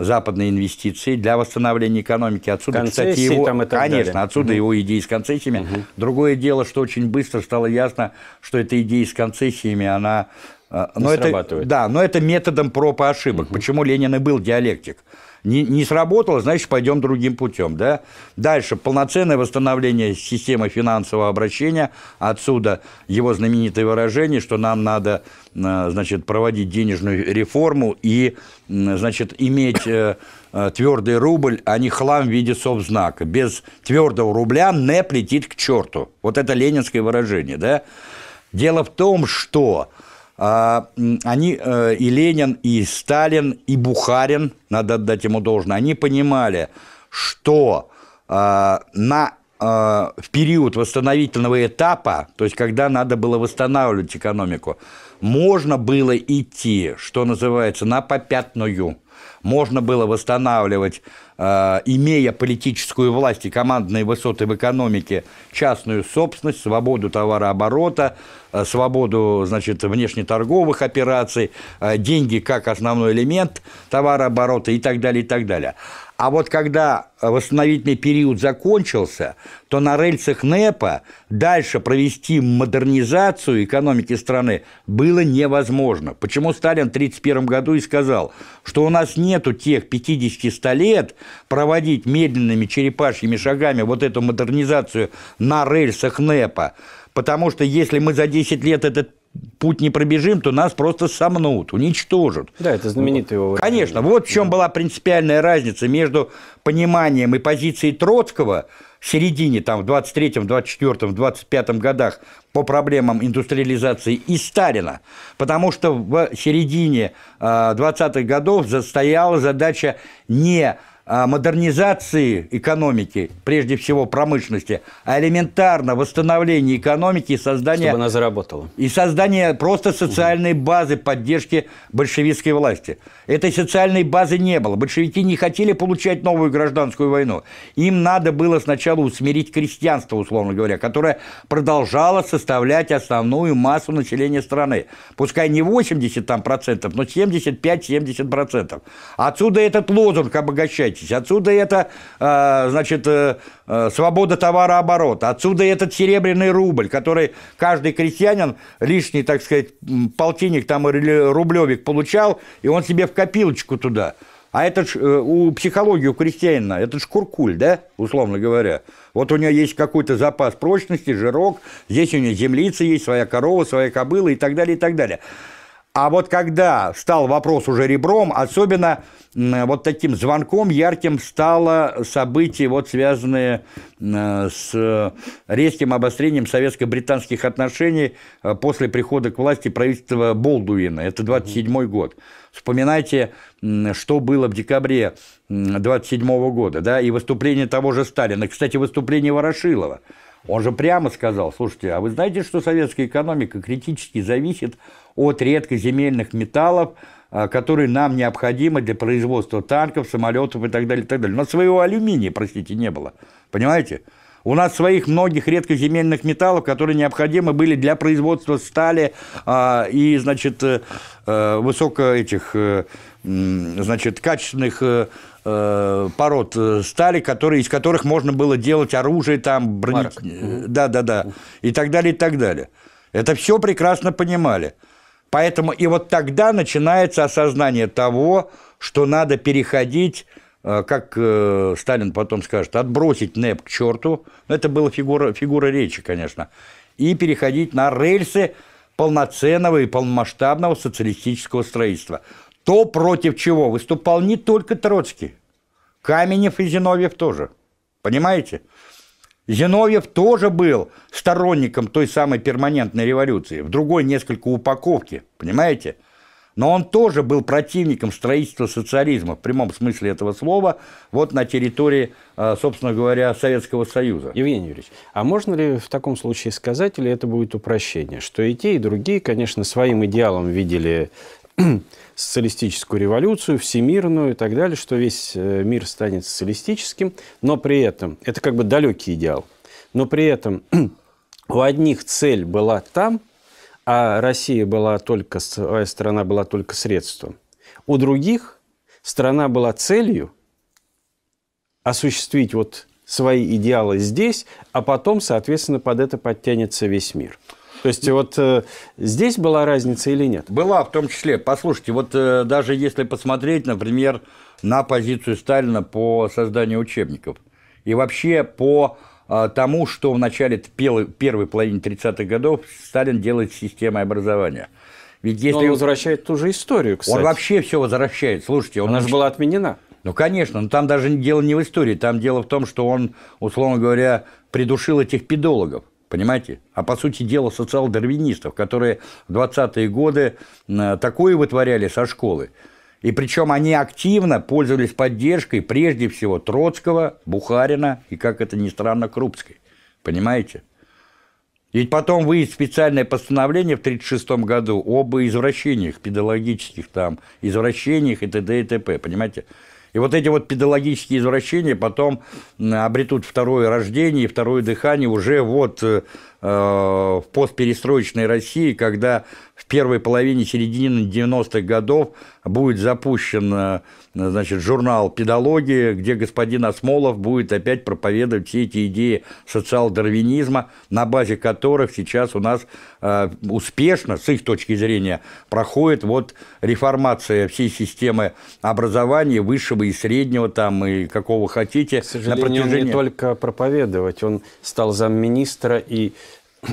S2: западные инвестиции для восстановления экономики. Отсюда, Концессии, кстати, его... Там и конечно, далее. отсюда угу. его идеи с концессиями. Угу. Другое дело, что очень быстро стало ясно, что эта идея с концессиями, она... Э, но это, да, но это методом проб и ошибок. Угу. Почему Ленин и был диалектик? Не, не сработало, значит, пойдем другим путем. Да? Дальше полноценное восстановление системы финансового обращения. Отсюда его знаменитое выражение, что нам надо э, значит, проводить денежную реформу и значит, иметь э, э, твердый рубль, а не хлам в виде совзнака. Без твердого рубля не плетит к черту. Вот это ленинское выражение. Да? Дело в том, что а, они, э, и Ленин, и Сталин, и Бухарин, надо отдать ему должное, они понимали, что а, на а, в период восстановительного этапа, то есть когда надо было восстанавливать экономику, можно было идти, что называется, на попятную. Можно было восстанавливать, имея политическую власть и командные высоты в экономике, частную собственность, свободу товарооборота, Э, свободу значит, внешнеторговых операций, э, деньги как основной элемент товарооборота и так далее, и так далее. А вот когда восстановительный период закончился, то на рельсах НЭПа дальше провести модернизацию экономики страны было невозможно. Почему Сталин в 1931 году и сказал, что у нас нету тех 50-100 лет проводить медленными черепашьими шагами вот эту модернизацию на рельсах НЭПа, потому что если мы за 10 лет этот путь не пробежим, то нас просто сомнут, уничтожат. Да, это знаменитый его. Конечно, вот в чем да. была принципиальная разница между пониманием и позицией Троцкого в середине, там, в 23-м, 24-м, 25-м годах по проблемам индустриализации и Сталина. Потому что в середине э, а, 20-х годов застояла задача не а, модернизации экономики, прежде всего промышленности, а элементарно восстановление экономики и создание... Чтобы она заработала. И создание просто социальной базы поддержки большевистской власти. Этой социальной базы не было. Большевики не хотели получать новую гражданскую войну. Им надо было сначала усмирить крестьянство, условно говоря, которое продолжало составлять основную массу населения страны. Пускай не 80 там, процентов, но 75-70 процентов. Отсюда этот лозунг обогащать прячетесь. Отсюда это, а, значит, э, э, свобода товарооборота. Отсюда этот серебряный рубль, который каждый крестьянин лишний, так сказать, полтинник там или рублевик получал, и он себе в копилочку туда. А это ж, э, у психологии у крестьянина, это ж куркуль, да, условно говоря. Вот у него есть какой-то запас прочности, жирок, здесь у него землица есть, своя корова, своя кобыла и так далее, и так далее. А вот когда стал вопрос уже ребром, особенно вот таким звонком ярким стало событие, вот связанное с резким обострением советско-британских отношений э, после прихода к власти правительства Болдуина. Это 27 год. Вспоминайте, что было в декабре 27 года, да, и выступление того же Сталина. Кстати, выступление Ворошилова – он же прямо сказал, слушайте, а вы знаете, что советская экономика критически зависит от редкоземельных металлов, а, которые нам необходимы для производства танков, самолетов и так далее, и так далее. Но своего алюминия, простите, не было. Понимаете? У нас своих многих редкоземельных металлов, которые необходимы были для производства стали а, и, значит, а, э, э, высоко этих, э, значит, качественных пород стали, которые, из которых можно было делать оружие, там, брони... да, да, да, и так далее, и так далее. Это все прекрасно понимали. Поэтому и вот тогда начинается осознание того, что надо переходить а как э, Сталин потом скажет, отбросить НЭП к черту, это была фигура, фигура речи, конечно, и переходить на рельсы полноценного и полномасштабного социалистического строительства. То, против чего выступал не только Троцкий, Каменев и Зиновьев тоже. Понимаете? Зиновьев тоже был сторонником той самой перманентной революции, в другой несколько упаковки, понимаете? но он тоже был противником строительства социализма в прямом смысле этого слова вот на территории, а, собственно говоря, Советского Союза. Евгений Юрьевич, а можно ли в таком случае
S1: сказать, или это будет упрощение, что и те, и другие, конечно, своим идеалом видели социалистическую революцию, всемирную и так далее, что весь э, мир станет социалистическим, но при этом, это как бы далекий идеал, но при этом у одних цель была там – а Россия была только, э, страна была только средством. У других страна была целью осуществить вот свои идеалы здесь, а потом, соответственно, под это
S2: подтянется весь мир. То есть вот э, здесь была разница или нет? Была, в том числе. Послушайте, вот э, даже если посмотреть, например, на позицию Сталина по созданию учебников и вообще по а, тому, что в начале первой половины 30-х годов Сталин делает с системой образования. Ведь если... Но он возвращает
S1: ту же историю,
S2: кстати. Он вообще все возвращает. Слушайте, он... Она же была отменена. Ну, конечно, но там даже дело не в истории, там дело в том, что он, условно говоря, придушил этих педологов, понимаете? А по сути дела социал-дарвинистов, которые в 20-е годы такое вытворяли со школы, и причем они активно пользовались поддержкой прежде всего Троцкого, Бухарина и, как это ни странно, Крупской. Понимаете? Ведь потом выйдет специальное постановление в 1936 году об извращениях, педагогических там, извращениях и т.д. и т.п. Понимаете? И вот эти вот педагогические извращения потом обретут второе рождение и второе дыхание уже вот э, э в постперестроечной России, когда первой половине середины 90-х годов будет запущен э, значит, журнал «Педология», где господин Осмолов будет опять проповедовать все эти идеи социал-дарвинизма, на базе которых сейчас у нас э, успешно, с их точки зрения, проходит вот реформация всей системы образования, высшего и среднего, там, и какого хотите. К сожалению, на протяжении... он не только
S1: проповедовать,
S2: он стал замминистра и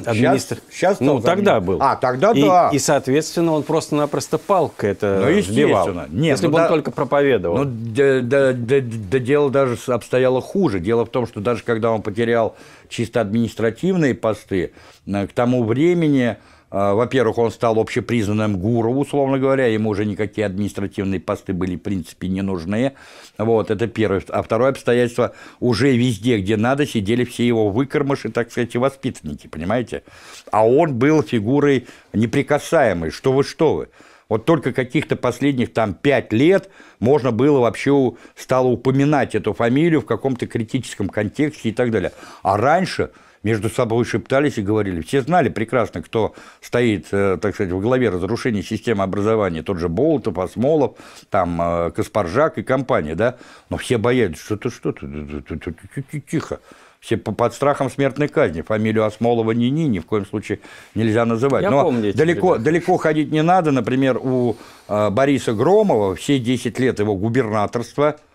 S1: Администр... Сейчас, сейчас ну, тогда был. А, тогда и, да. И, соответственно, он просто-напросто палка
S2: это ну, Сбивал, Нет, если ну, бы да, он только проповедовал. Ну, да, да, да, да, дело даже обстояло хуже. Дело в том, что даже когда он потерял чисто административные посты, э, к тому времени а, во-первых, он стал общепризнанным гуру, условно говоря, ему уже никакие административные посты были, в принципе, не нужны. Вот, это первое. А второе обстоятельство, уже везде, где надо, сидели все его выкормыши, так сказать, воспитанники, понимаете? А он был фигурой неприкасаемой, что вы, что вы. Вот только каких-то последних там пять лет можно было вообще стало упоминать эту фамилию в каком-то критическом контексте и так далее. А раньше между собой шептались и говорили. Все знали прекрасно, кто стоит, э, так сказать, в главе разрушения системы образования. Тот же Болотов, Осмолов, там, э, Каспаржак и компания, да? Но все боялись, что ты, что ты, тихо. Все под страхом смертной казни. Фамилию Осмолова Нини ни в коем случае нельзя называть. Я Но помню далеко, далеко ходить не надо. Например, у э, Бориса Громова все 10 лет его губернаторства –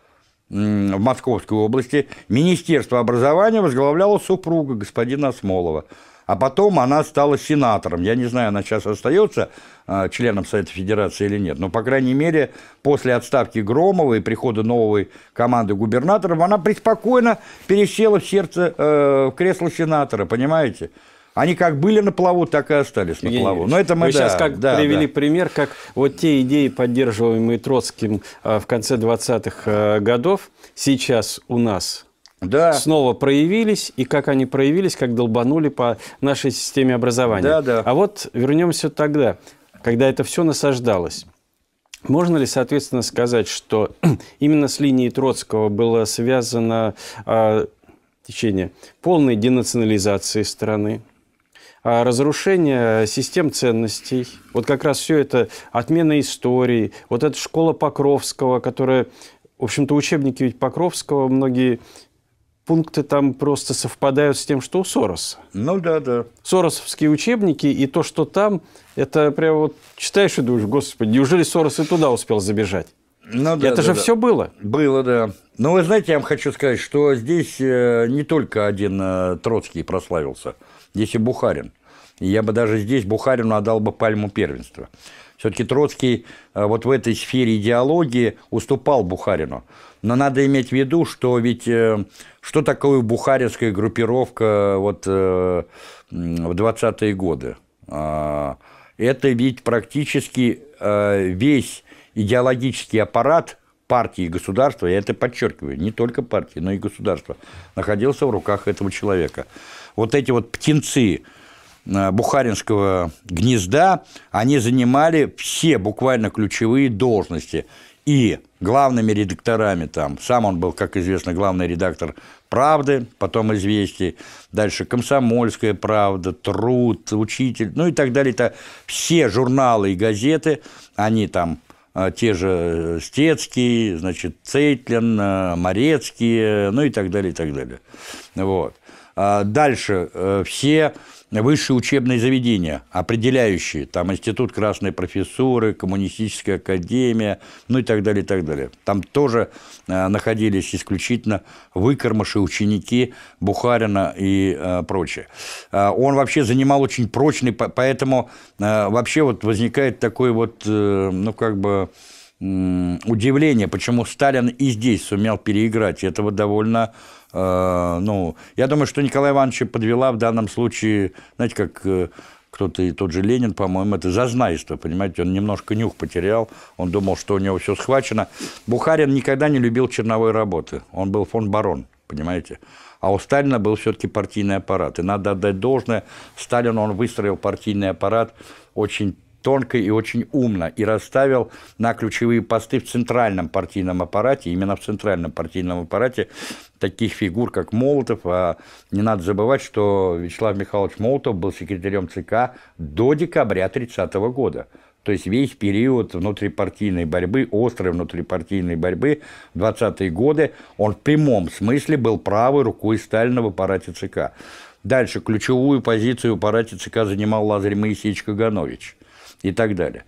S2: в Московской области, Министерство образования возглавляла супруга господина Смолова, А потом она стала сенатором. Я не знаю, она сейчас остается э, членом Совета Федерации или нет, но, по крайней мере, после отставки Громова и прихода новой команды губернаторов, она преспокойно пересела в сердце, э, в кресло сенатора, понимаете? Они как были на плаву, так и остались на плаву. Но ну, это мы Вы да, сейчас как да, привели да. пример, как вот
S1: те идеи, поддерживаемые Троцким э, в конце 20-х э, годов, сейчас у нас да. снова проявились, и как они проявились, как долбанули по нашей системе образования. Да, да. А вот вернемся тогда, когда это все насаждалось. Можно ли, соответственно, сказать, что именно с линией Троцкого было связано э, течение полной денационализации страны, а, разрушение систем ценностей, вот как раз все это отмена истории, вот эта школа Покровского, которая, в общем-то, учебники ведь Покровского, многие пункты там просто совпадают с тем, что у Сороса.
S2: Ну да, да.
S1: Соросовские учебники и то, что там, это прям вот читаешь и думаешь, господи, неужели
S2: Сорос и туда успел забежать? Ну, да, это да, же да. все было. Было, да. Но ну, вы знаете, я вам хочу сказать, что здесь э, не только один э, Троцкий прославился – здесь и Бухарин. И я бы даже здесь Бухарину отдал бы пальму первенства. Все-таки Троцкий э, вот в этой сфере идеологии уступал Бухарину. Но надо иметь в виду, что ведь э, что такое бухаринская группировка э, вот в 20-е годы? А, это ведь практически весь идеологический аппарат партии и государства, я это подчеркиваю, не только партии, но и государства, находился в руках этого человека вот эти вот птенцы э, бухаринского гнезда, они занимали все буквально ключевые должности. И главными редакторами там, сам он был, как известно, главный редактор «Правды», потом «Известий», дальше «Комсомольская правда», «Труд», «Учитель», ну и так далее. Это все журналы и газеты, они там э, те же э, Стецкий, значит, Цейтлин, Морецкий, ну и так далее, и так далее. Вот. А, дальше э, все высшие учебные заведения, определяющие, там Институт Красной Профессуры, Коммунистическая Академия, ну и так далее, и так далее. Там тоже э, находились исключительно выкормыши, ученики Бухарина и э, прочее. А, он вообще занимал очень прочный, поэтому вообще вот возникает такой вот, ну как бы удивление, почему Сталин и здесь сумел переиграть. Этого довольно Э, ну, я думаю, что Николай Иванович подвела в данном случае, знаете, как э, кто-то, тот же Ленин, по-моему, это зазнайство, понимаете, он немножко нюх потерял, он думал, что у него все схвачено. Бухарин никогда не любил черновой работы, он был фон барон, понимаете. А у Сталина был все-таки партийный аппарат. И надо отдать должное, Сталин, он выстроил партийный аппарат очень тонко и очень умно, и расставил на ключевые посты в центральном партийном аппарате, именно в центральном партийном аппарате, таких фигур, как Молотов. А не надо забывать, что Вячеслав Михайлович Молотов был секретарем ЦК до декабря 1930 года. То есть весь период внутрипартийной борьбы, острой внутрипартийной борьбы, 20-е годы, он в прямом смысле был правой рукой Сталина в аппарате ЦК. Дальше ключевую позицию в аппарате ЦК занимал Лазарь Моисеевич Каганович – и так далее.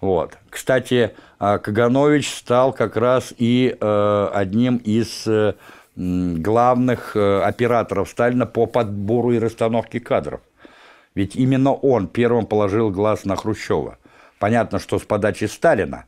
S2: Вот. Кстати, а, Каганович стал как раз и э, одним из э, главных э, операторов Сталина по подбору и расстановке кадров. Ведь именно он первым положил глаз на Хрущева. Понятно, что с подачи Сталина,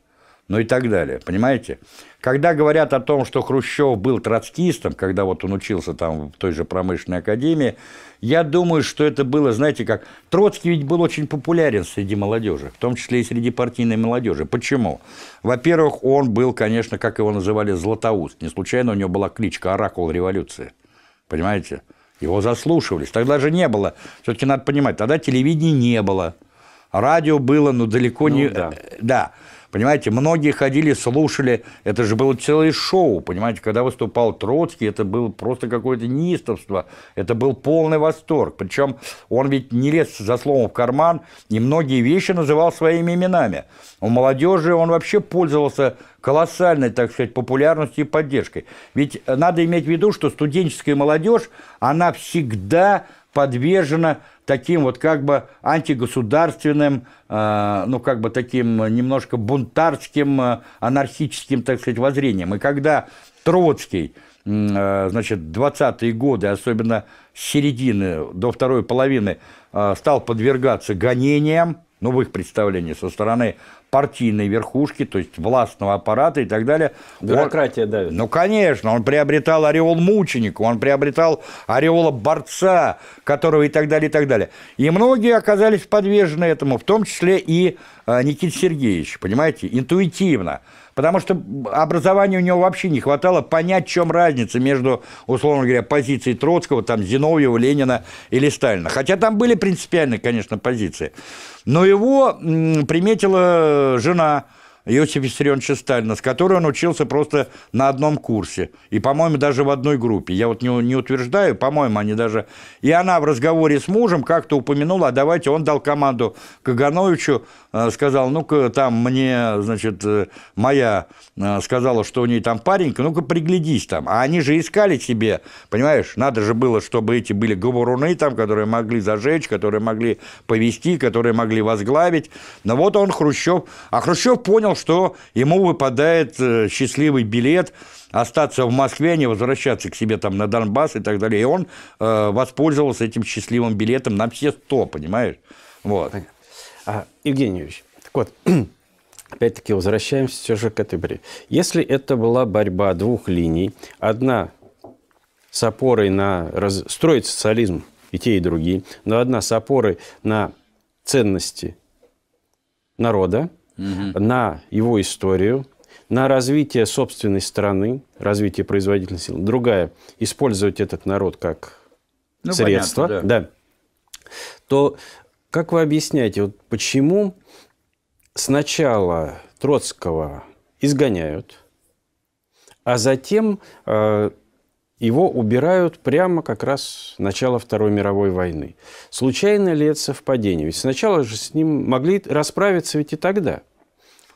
S2: ну и так далее, понимаете? Когда говорят о том, что Хрущев был троцкистом, когда вот он учился там в той же промышленной академии, я думаю, что это было, знаете как, Троцкий ведь был очень популярен среди молодежи, в том числе и среди партийной молодежи. Почему? Во-первых, он был, конечно, как его называли, Златоуст. Не случайно у него была кличка «Оракул революции». Понимаете? Его заслушивались. Тогда же не было. Все-таки надо понимать, тогда телевидения не было. Радио было, но ну, далеко ну, не... Да. Э, да. Понимаете, многие ходили, слушали. Это же было целое шоу, понимаете. Когда выступал Троцкий, это было просто какое-то неистовство. Это был полный восторг. Причем он ведь не лез за словом в карман и многие вещи называл своими именами. У молодежи он вообще пользовался колоссальной, так сказать, популярностью и поддержкой. Ведь надо иметь в виду, что студенческая молодежь, она всегда подвержена таким вот как бы антигосударственным, э, ну как бы таким немножко бунтарским, э, анархическим, так сказать, воззрением. И когда Троцкий, э, значит, 20-е годы, особенно с середины до второй половины, стал подвергаться гонениям, ну в их представлении со стороны партийной верхушки, то есть властного аппарата и так далее. Бюрократия он, давит. Ну, конечно, он приобретал ореол мученика, он приобретал ореола борца, которого и так далее, и так далее. И многие оказались подвержены этому, в том числе и э, Никита Сергеевич, понимаете, интуитивно. Потому что образования у него вообще не хватало понять, в чем разница между, условно говоря, позицией Троцкого, там, Зиновьева, Ленина или Сталина. Хотя там были принципиальные, конечно, позиции. Но его приметила жена Иосифа Виссарионовича Сталина, с которой он учился просто на одном курсе. И, по-моему, даже в одной группе. Я вот не, не утверждаю, по-моему, они даже... И она в разговоре с мужем как-то упомянула, а давайте он дал команду Кагановичу, э, сказал, ну-ка там мне, значит, э, моя э, сказала, что у нее там паренька, ну-ка приглядись там. А они же искали себе, понимаешь, надо же было, чтобы эти были говоруны там, которые могли зажечь, которые могли повести, которые могли возглавить. Но вот он Хрущев. А Хрущев понял, понял, что ему выпадает э, счастливый билет остаться в Москве, а не возвращаться к себе там на Донбасс и так далее. И он э, воспользовался этим счастливым билетом на все сто, понимаешь? Вот. Понятно. А, Евгений Юрьевич, так вот, опять-таки
S1: возвращаемся все же к этой борьбе. Если это была борьба двух линий, одна с опорой на раз... строить социализм и те, и другие, но одна с опорой на ценности народа, угу. на его историю, на развитие собственной страны, развитие производительных сил. Другая – использовать этот народ как
S2: ну, средство. Понятно,
S1: да. да. То как вы объясняете, вот почему сначала Троцкого изгоняют, а затем э, его убирают прямо как раз начало Второй мировой войны. Случайно ли это совпадение? Ведь сначала же с ним могли расправиться ведь и тогда –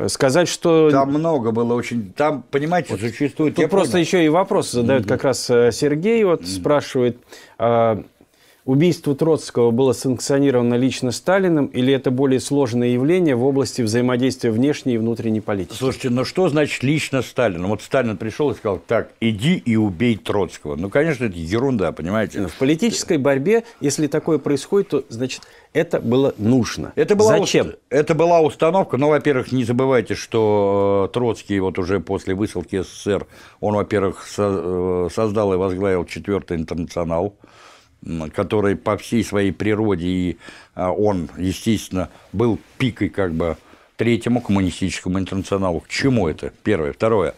S1: Сказать,
S2: что... Там много было очень... Там, понимаете, вот, существует...
S1: Тут я просто понял. еще и вопрос задают mm-hmm. как раз э, Сергей, вот mm-hmm. спрашивает, а, убийство Троцкого было санкционировано лично Сталиным, или это более сложное явление в области взаимодействия внешней и внутренней
S2: политики? Слушайте, ну что значит лично Сталином? Вот Сталин пришел и сказал, так, иди и убей Троцкого. Ну, конечно, это ерунда, понимаете? В
S1: политической борьбе, если такое происходит, то, значит,
S2: это было нужно. Это была Зачем? Уст... Это была установка. Ну, во-первых, не забывайте, что э, Троцкий вот уже после высылки СССР, он, во-первых, со... Э, создал и возглавил четвертый интернационал, который по всей своей природе, и а, он, естественно, был пикой как бы третьему коммунистическому интернационалу. К чему это? Первое. Второе.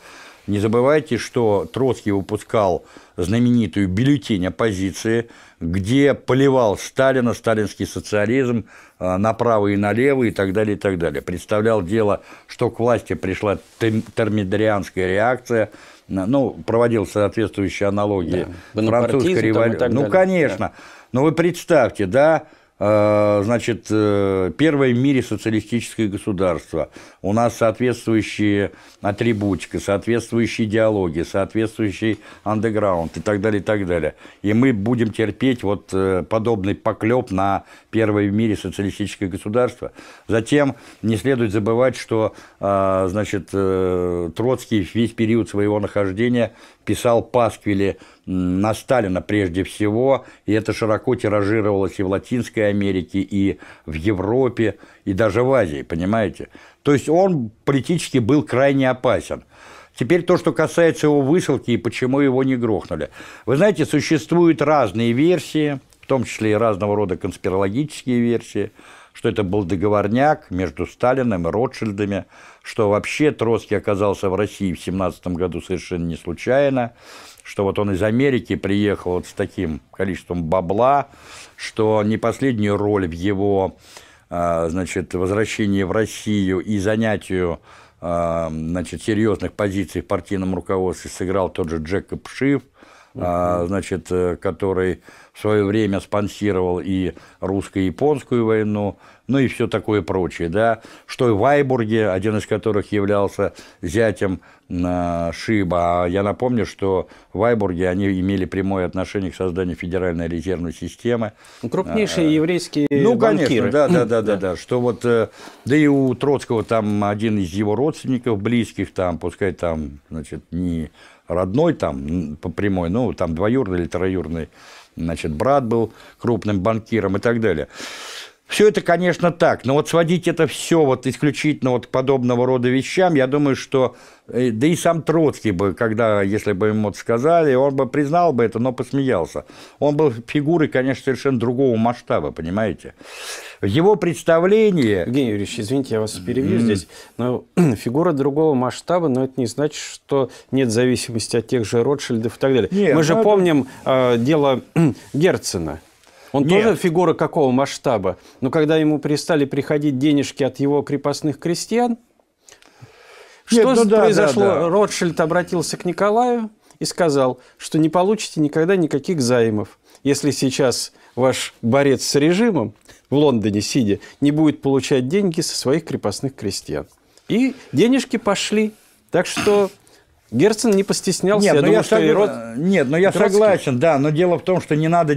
S2: Не забывайте, что Троцкий выпускал знаменитую бюллетень оппозиции – где поливал Сталина, сталинский социализм а, направо и налево и так далее, и так далее. Представлял дело, что к власти пришла термидорианская реакция, ну, проводил соответствующие аналогии да. французской революции. Ну, конечно. Да. Но вы представьте, да, Э, значит, э, первое в мире социалистическое государство. У нас соответствующие атрибутика, соответствующие идеологии, соответствующий андеграунд и так далее, и так далее. И мы будем терпеть вот э, подобный поклеп на первое в мире социалистическое государство. Затем не следует забывать, что, значит, Троцкий весь период своего нахождения писал пасквили на Сталина прежде всего, и это широко тиражировалось и в Латинской Америке, и в Европе, и даже в Азии, понимаете? То есть он политически был крайне опасен. Теперь то, что касается его высылки и почему его не грохнули. Вы знаете, существуют разные версии, в том числе и разного рода конспирологические версии, что это был договорняк между Сталиным и Ротшильдами, что вообще Троцкий оказался в России в 17 году совершенно не случайно, что вот он из Америки приехал вот с таким количеством бабла, что не последнюю роль в его а, значит, возвращении в Россию и занятию а, значит, серьезных позиций в партийном руководстве сыграл тот же Джекоб Шиф, а, значит, э, который в свое время спонсировал и русско-японскую войну, ну и все такое прочее, да, что и Вайбурге, один из которых являлся зятем а, Шиба, а я напомню, что в Вайбурге они имели прямое отношение к созданию Федеральной резервной системы. Ну, крупнейшие а, еврейские Ну, банкиры. конечно, да, да, да, да, да, что вот, э, да и у Троцкого там один из его родственников, близких там, пускай там, значит, не родной там по прямой, ну, там двоюродный или троюродный, значит, брат был крупным банкиром и так далее. Все это, конечно, так, но вот сводить это все вот исключительно вот к подобного рода вещам, я думаю, что э, да и сам Троцкий бы, когда, если бы ему это сказали, он бы признал бы это, но посмеялся. Он был фигурой, конечно, совершенно другого масштаба, понимаете? его представление. Евгений Юрьевич, извините, я вас м-м. перевью mm. -hmm. здесь, но
S1: фигура другого масштаба, но это не значит, что нет зависимости от тех же Ротшильдов и так далее. Нет, Мы же ну, это... помним э, дело Герцена он Нет. тоже фигура какого масштаба? Но когда ему перестали приходить денежки от его крепостных крестьян, Нет, что ну, да, произошло? Да, да. Ротшильд обратился к Николаю и сказал, что не получите никогда никаких займов, если сейчас ваш борец с режимом в Лондоне, сидя, не будет получать деньги со своих крепостных крестьян. И денежки пошли. Так что Герцен не постеснялся, нет, я думаю, я что согла... и Рот... Нет, но я Троцкий. согласен,
S2: да, но дело в том, что не надо,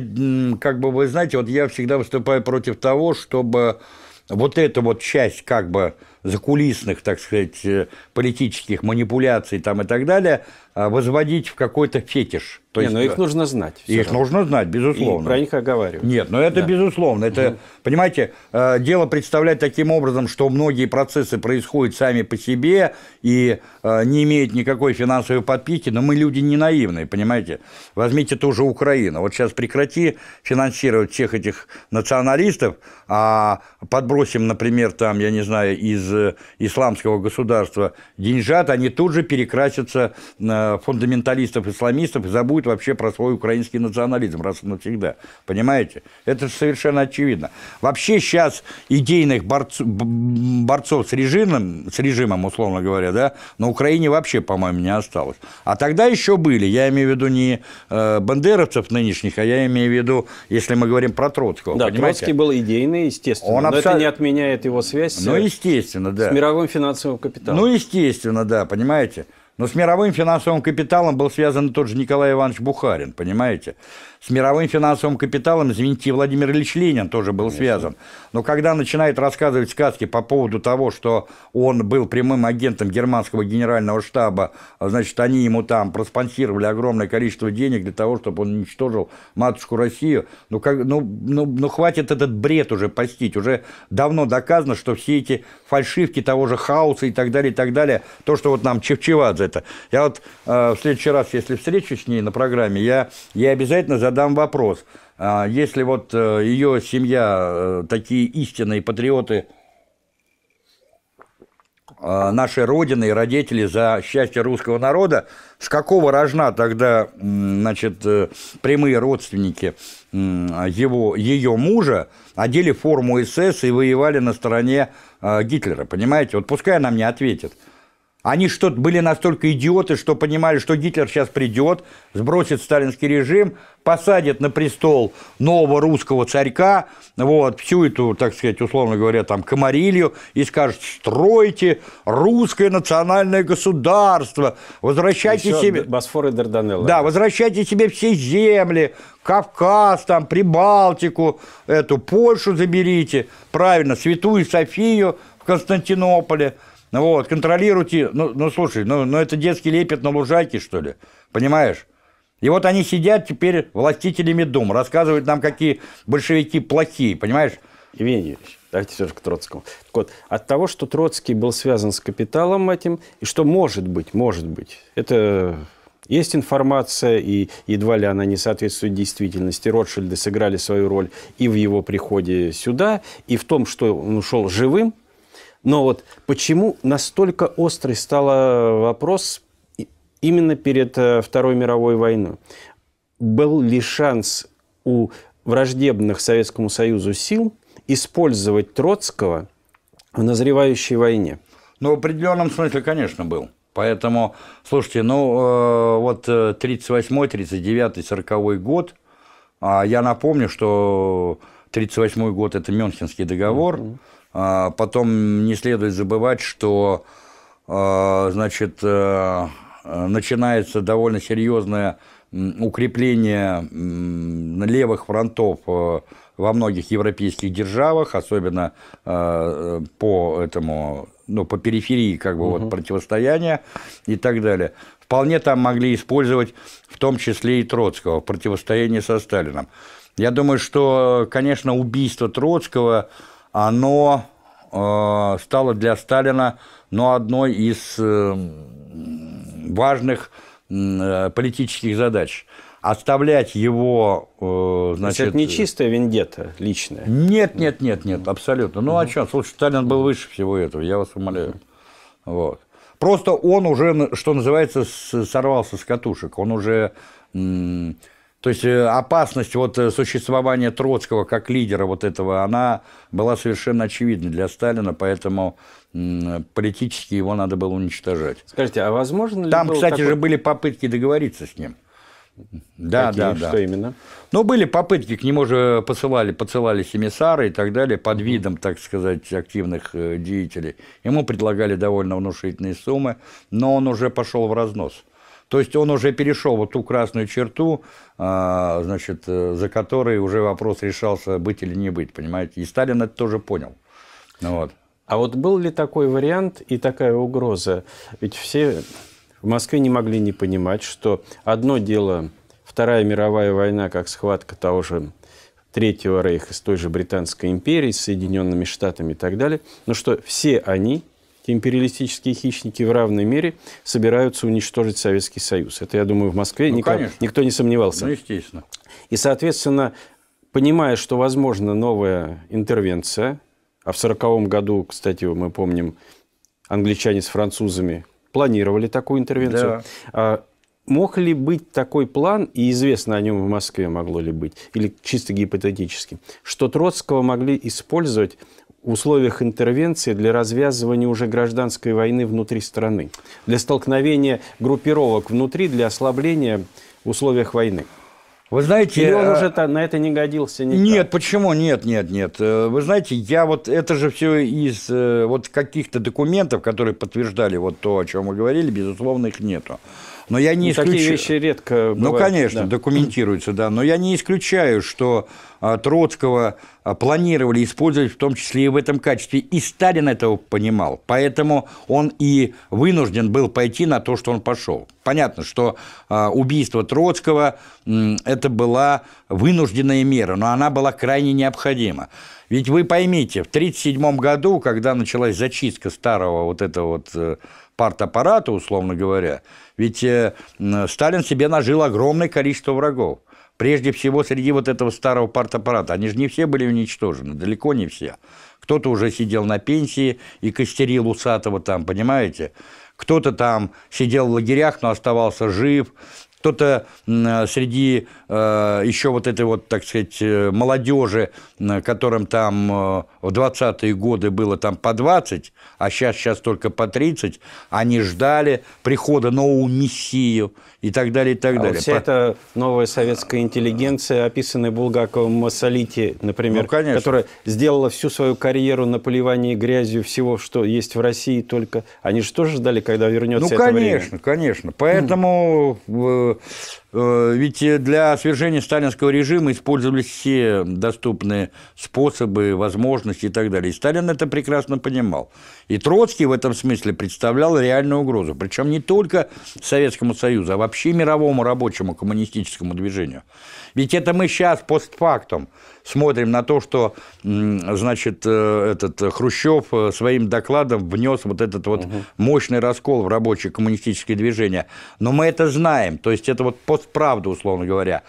S2: как бы, вы знаете, вот я всегда выступаю против того, чтобы вот эта вот часть, как бы, закулисных, так сказать, э, политических манипуляций там и так далее, а, возводить в какой-то фетиш. То не, есть, но их э, нужно знать. Их равно. нужно знать, безусловно. И про них оговариваю. Нет, но ну это да. безусловно. Это, угу. понимаете, э, дело представлять таким образом, что многие процессы происходят сами по себе и э, не имеют никакой финансовой подпитки, но мы люди не наивные, понимаете. Возьмите ту же Украину. Вот сейчас прекрати финансировать всех этих националистов, а подбросим, например, там, я не знаю, из исламского государства деньжат, они тут же перекрасятся на фундаменталистов, исламистов и забудет вообще про свой украинский национализм раз и навсегда. Понимаете? Это же совершенно очевидно. Вообще сейчас идейных борцов, борцов с режимом, с режимом, условно говоря, да, на Украине вообще, по-моему, не осталось. А тогда еще были. Я имею в виду не э, бандеровцев нынешних, а я имею в виду, если мы говорим про Троцкого. Да, понимаете? Троцкий был идейный, естественно. Он но абсо... это не
S1: отменяет его связь ну, э,
S2: естественно, да. с мировым финансовым капиталом. Ну, естественно, да, понимаете? Но с мировым финансовым капиталом был связан тот же Николай Иванович Бухарин, понимаете? с мировым финансовым капиталом, извините, Владимир Ильич Ленин тоже был Конечно. связан. Но когда начинает рассказывать сказки по поводу того, что он был прямым агентом германского генерального штаба, а, значит, они ему там проспонсировали огромное количество денег для того, чтобы он уничтожил матушку Россию, ну, как, ну, ну, ну хватит этот бред уже постить. Уже давно доказано, что все эти фальшивки того же хаоса и так далее, и так далее, то, что вот нам Чевчевадзе это. Я вот э, в следующий раз, если встречусь с ней на программе, я, я обязательно задам задам вопрос. А, если вот э, ее семья э, такие истинные патриоты а, нашей Родины родители за счастье русского народа, с какого рожна тогда значит, э, прямые родственники его, ее мужа одели форму СС и воевали на стороне а, Гитлера, понимаете? Вот пускай она мне ответит – они что то были настолько идиоты, что понимали, что Гитлер сейчас придет, сбросит сталинский режим, посадит на престол нового русского царька, вот, всю эту, так сказать, условно говоря, там, комарилью, и скажет, стройте русское национальное государство, возвращайте Еще себе... Босфор и Дарданеллы. Да, возвращайте себе все земли, Кавказ, там, Прибалтику, эту Польшу заберите, правильно, Святую Софию в Константинополе – ну вот, контролируйте. Ну, ну слушай, ну, ну это детский лепет на лужайке, что ли? Понимаешь? И вот они сидят теперь властителями дум, рассказывают нам, какие большевики плохие, понимаешь?
S1: Евгений Юрьевич, давайте все же к Троцкому. Так вот, от того, что Троцкий был связан с капиталом этим, и что может быть, может быть, это есть информация, и едва ли она не соответствует действительности. Ротшильды сыграли свою роль и в его приходе сюда, и в том, что он ушел живым, но вот почему настолько острый стал э, вопрос именно перед э, Второй мировой войной? Был ли шанс у враждебных Советскому Союзу сил
S2: использовать Троцкого в назревающей войне? Ну, в определенном смысле, конечно, был. Поэтому, слушайте, ну, э, вот 38-й, 39-й, 40 год, э, я напомню, что 38-й год – это Мюнхенский договор, mm-hmm. А потом не следует забывать, что а, значит, э, начинается довольно серьезное укрепление левых фронтов э, во многих европейских державах, особенно э, по этому, ну, по периферии как бы угу. вот противостояния и так далее. Вполне там могли использовать в том числе и Троцкого в противостоянии со Сталином. Я думаю, что, конечно, убийство Троцкого оно э, стало для Сталина ну, одной из э, важных э, политических задач. Оставлять его, э, значит... То есть это не чистая вендетта личная? Нет, нет, нет, нет, абсолютно. Ну, угу. о чем? Слушай, Сталин был выше всего этого, я вас умоляю. Вот. Просто он уже, что называется, сорвался с катушек. Он уже то есть э, опасность вот э, существования Троцкого как лидера вот этого, она была совершенно очевидна для Сталина, поэтому политически его надо было уничтожать. Скажите, а возможно ли... Там, кстати такой... же, были попытки договориться с ним. Да, Какие, да, да. Что именно? Ну, были попытки, к нему же посылали, посылали эмиссары и так далее, под видом, так сказать, активных э, деятелей. Ему предлагали довольно внушительные суммы, но он уже пошел в разнос. То есть он уже перешел вот ту красную черту, а, значит, э, за которой уже вопрос решался быть или не быть, понимаете. И Сталин это тоже понял. Ну вот. А вот был ли такой вариант и такая угроза?
S1: Ведь все в Москве не могли не понимать, что одно дело Вторая мировая война как схватка того же Третьего Рейха с той же Британской империей, с Соединенными Штатами и так далее, но что все они империалистические хищники в равной мере собираются уничтожить Советский Союз. Это, я думаю, в Москве ну, никого, никто не сомневался. Ну, естественно. И, соответственно, понимая, что, возможно, новая интервенция, а в 1940 году, кстати, мы помним, англичане с французами планировали такую интервенцию. Да. А мог ли быть такой план, и известно о нем в Москве могло ли быть, или чисто гипотетически, что Троцкого могли использовать условиях интервенции для развязывания уже гражданской войны внутри страны, для столкновения группировок внутри, для ослабления в условиях войны?
S2: Вы знаете... Или он э, уже
S1: -то на это не годился никак?
S2: Нет, почему? Нет, нет, нет. Э, вы знаете, я вот... Это же все из э, вот каких-то документов, которые подтверждали вот то, о чем мы говорили, безусловно, их нету. Но я не ну, исключаю... Такие вещи
S1: редко ну, бывают. Ну, конечно, да.
S2: документируются, да. Но я не исключаю, что а, Троцкого а, планировали использовать в том числе и в этом качестве. И Сталин этого понимал. Поэтому он и вынужден был пойти на то, что он пошел. Понятно, что а, убийство Троцкого – это была вынужденная мера, но она была крайне необходима. Ведь вы поймите, в 1937 году, когда началась зачистка старого вот этого вот э, партаппарата, условно говоря, ведь э, Сталин себе нажил огромное количество врагов. Прежде всего, среди вот этого старого партаппарата. Они же не все были уничтожены, далеко не все. Кто-то уже сидел на пенсии и костерил Усатого там, понимаете? Кто-то там сидел в лагерях, но оставался жив. Кто-то э, среди э, еще вот этой вот, так сказать, э, молодежи, которым там в 20-е годы было там по 20, а сейчас, сейчас только по 30, они ждали прихода нового мессию и так далее, и так а далее. Вот вся по...
S1: эта новая советская интеллигенция, описанная Булгаковым Массолити, например, ну, которая сделала всю свою карьеру на поливании грязью всего, что есть в России только, они же тоже ждали,
S2: когда вернется ну, это конечно, время? Ну, конечно, конечно. Поэтому... Mm. Э, ведь э, для свержения сталинского режима использовались все доступные способы, возможности и так далее. И Сталин это прекрасно понимал. И Троцкий в этом смысле представлял реальную угрозу. Причем не только Советскому Союзу, а вообще мировому рабочему коммунистическому движению. Ведь это мы сейчас постфактум смотрим на то, что, значит, э, этот э, Хрущев э, своим докладом внес вот этот вот угу. мощный раскол в рабочее коммунистическое движение. Но мы это знаем, то есть это вот постправда, условно говоря.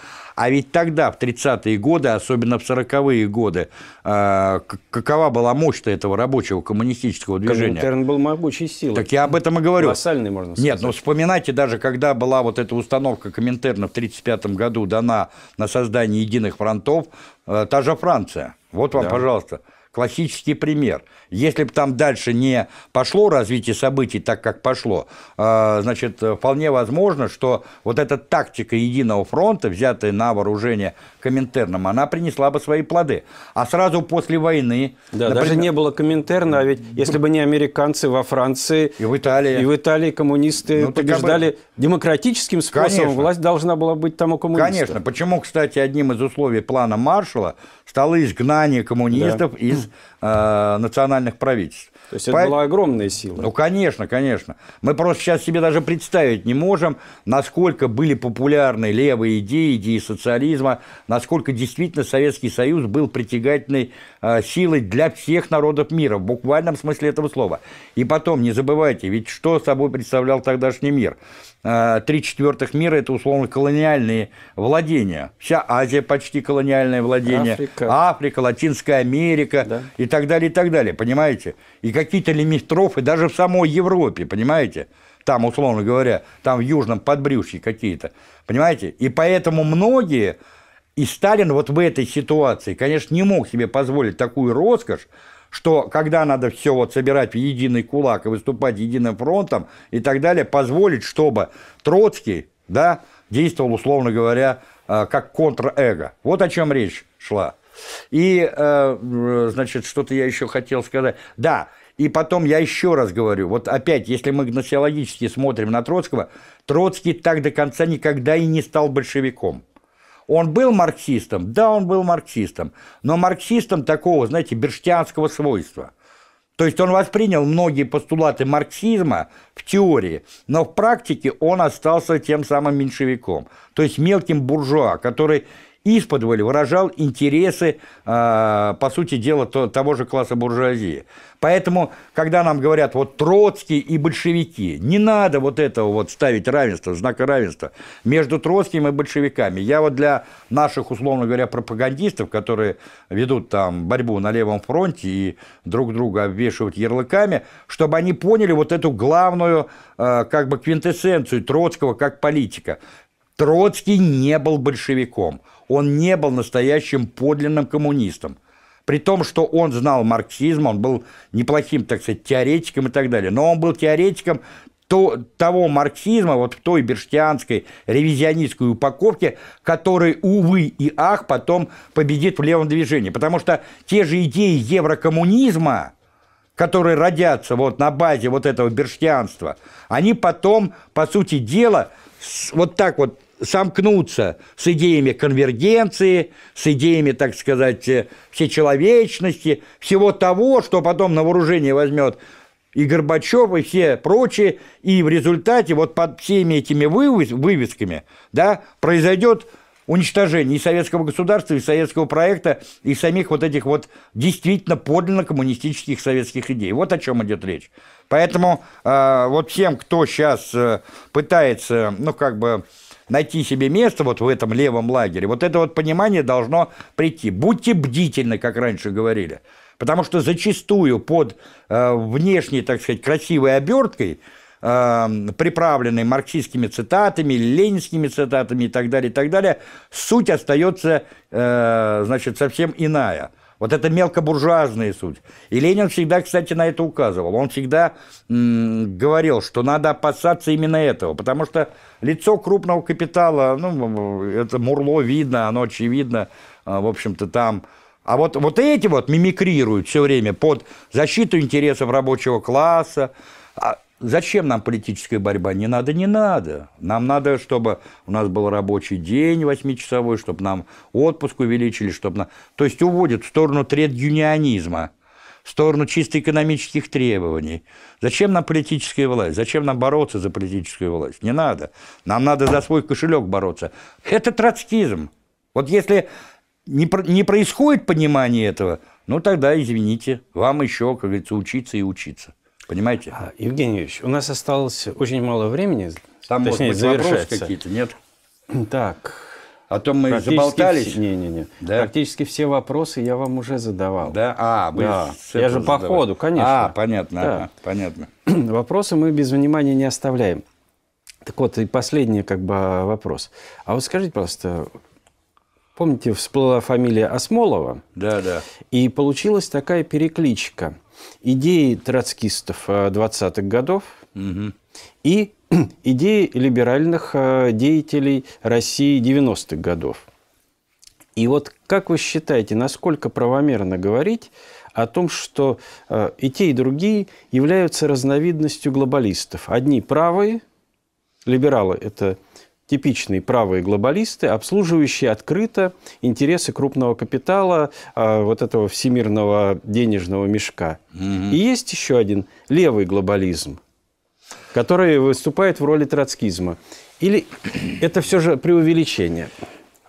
S2: А ведь тогда, в 30-е годы, особенно в 40-е годы, а, какова была мощь этого рабочего коммунистического движения?
S1: Коминтерн был могучей силой. Так я об этом и говорю. Колоссальный, можно сказать.
S2: Нет, ну но вспоминайте даже, когда была вот эта установка Коминтерна в 1935 году дана на создание единых фронтов, э, та же Франция. Вот вам, да. пожалуйста классический пример. Если бы там дальше не пошло развитие событий так, как пошло, а, значит, вполне возможно, что вот эта тактика единого фронта, взятая на вооружение Коминтерном, она принесла бы свои плоды. А сразу после войны... Да, например, даже не было Коминтерна, а ведь если бы не американцы во Франции... И в Италии. И в Италии коммунисты ну, побеждали бы... демократическим способом. Конечно. Власть должна была быть там у коммунистов. Конечно. Почему, кстати, одним из условий плана Маршала стало изгнание коммунистов да. из э, национальных правительств. То есть это По... была огромная сила. Ну, конечно, конечно. Мы просто сейчас себе даже представить не можем, насколько были популярны левые идеи, идеи социализма, насколько действительно Советский Союз был притягательной э, силой для всех народов мира, в буквальном смысле этого слова. И потом, не забывайте, ведь что собой представлял тогдашний мир? А, три четвертых мира – это условно колониальные владения. Вся Азия почти колониальное владение. Африка. Африка, Латинская Америка да. и так далее, и так далее. Понимаете? И какие-то лимистрофы даже в самой Европе, понимаете? Там, условно говоря, там в Южном подбрюшье какие-то, понимаете? И поэтому многие, и Сталин вот в этой ситуации, конечно, не мог себе позволить такую роскошь, что когда надо все вот собирать в единый кулак и выступать единым фронтом и так далее, позволить, чтобы Троцкий, да, действовал, условно говоря, э, как контрэго. Вот о чем речь шла. И, э, э, значит, что-то я еще хотел сказать. Да, и потом я еще раз говорю, вот опять, если мы гносеологически смотрим на Троцкого, Троцкий так до конца никогда и не стал большевиком. Он был марксистом? Да, он был марксистом. Но марксистом такого, знаете, берштянского свойства. То есть он воспринял многие постулаты марксизма в теории, но в практике он остался тем самым меньшевиком. То есть мелким буржуа, который Исподволь выражал интересы, а, по сути дела, того же класса буржуазии. Поэтому, когда нам говорят, вот Троцкий и большевики, не надо вот этого вот ставить равенство, знак равенства между Троцким и большевиками. Я вот для наших, условно говоря, пропагандистов, которые ведут там борьбу на левом фронте и друг друга обвешивают ярлыками, чтобы они поняли вот эту главную а, как бы квинтэссенцию Троцкого как политика. Троцкий не был большевиком, он не был настоящим подлинным коммунистом. При том, что он знал марксизм, он был неплохим, так сказать, теоретиком и так далее. Но он был теоретиком то, того марксизма, вот в той берштианской ревизионистской упаковке, который, увы и ах, потом победит в левом движении. Потому что те же идеи еврокоммунизма, которые родятся вот на базе вот этого берштианства, они потом, по сути дела, вот так вот сомкнуться с идеями конвергенции, с идеями, так сказать, э, всечеловечности, всего того, что потом на вооружение возьмет и Горбачев, и все прочие, и в результате вот под всеми этими вывесками да, произойдет уничтожение и советского государства, и советского проекта, и самих вот этих вот действительно подлинно коммунистических советских идей. Вот о чем идет речь. Поэтому э, вот всем, кто сейчас э, пытается, ну как бы найти себе место вот в этом левом лагере, вот это вот понимание должно прийти. Будьте бдительны, как раньше говорили. Потому что зачастую под э, внешней, так сказать, красивой оберткой э, приправленной марксистскими цитатами, ленинскими цитатами и так далее, и так далее, суть остается, э, значит, совсем иная – вот это мелкобуржуазная суть. И Ленин всегда, кстати, на это указывал. Он всегда говорил, что надо опасаться именно этого, потому что лицо крупного капитала, ну, это мурло видно, оно очевидно, а, в общем-то, там. А вот, вот эти вот мимикрируют все время под защиту интересов рабочего класса, а Зачем нам политическая борьба? Не надо, не надо. Нам надо, чтобы у нас был рабочий день восьмичасовой, чтобы нам отпуск увеличили, чтобы... Нам... То есть уводят в сторону тред-юнионизма, в сторону чисто экономических требований. Зачем нам политическая власть? Зачем нам бороться за политическую власть? Не надо. Нам надо за свой кошелек бороться. Это троцкизм. Вот если не, не происходит понимание этого, ну тогда, извините, вам еще, как говорится, учиться и учиться. Понимаете? А, Евгений Юрьевич, у нас осталось
S1: очень мало времени. Там, точнее, может быть, вопросы какие-то, нет? Так. о а том мы заболтались. Все, не, не, не. Да? Практически все вопросы я вам уже задавал. Да? А, вы да. Я же по задавали. ходу, конечно. А, понятно, да. а, понятно. Вопросы мы без внимания не оставляем. Так вот, и последний как бы вопрос. А вот скажите, пожалуйста, помните, всплыла фамилия Осмолова? Да, да. И получилась такая перекличка – идеи троцкистов 20-х э, годов угу. и идеи либеральных э, деятелей России 90-х годов. И вот как вы считаете, насколько правомерно говорить о том, что э, и те, и другие являются разновидностью глобалистов? Одни правые, либералы – это типичные правые глобалисты, обслуживающие открыто интересы крупного капитала, а, вот этого всемирного денежного мешка. Угу. И есть еще один левый глобализм, который выступает в роли троцкизма. Или это все же преувеличение?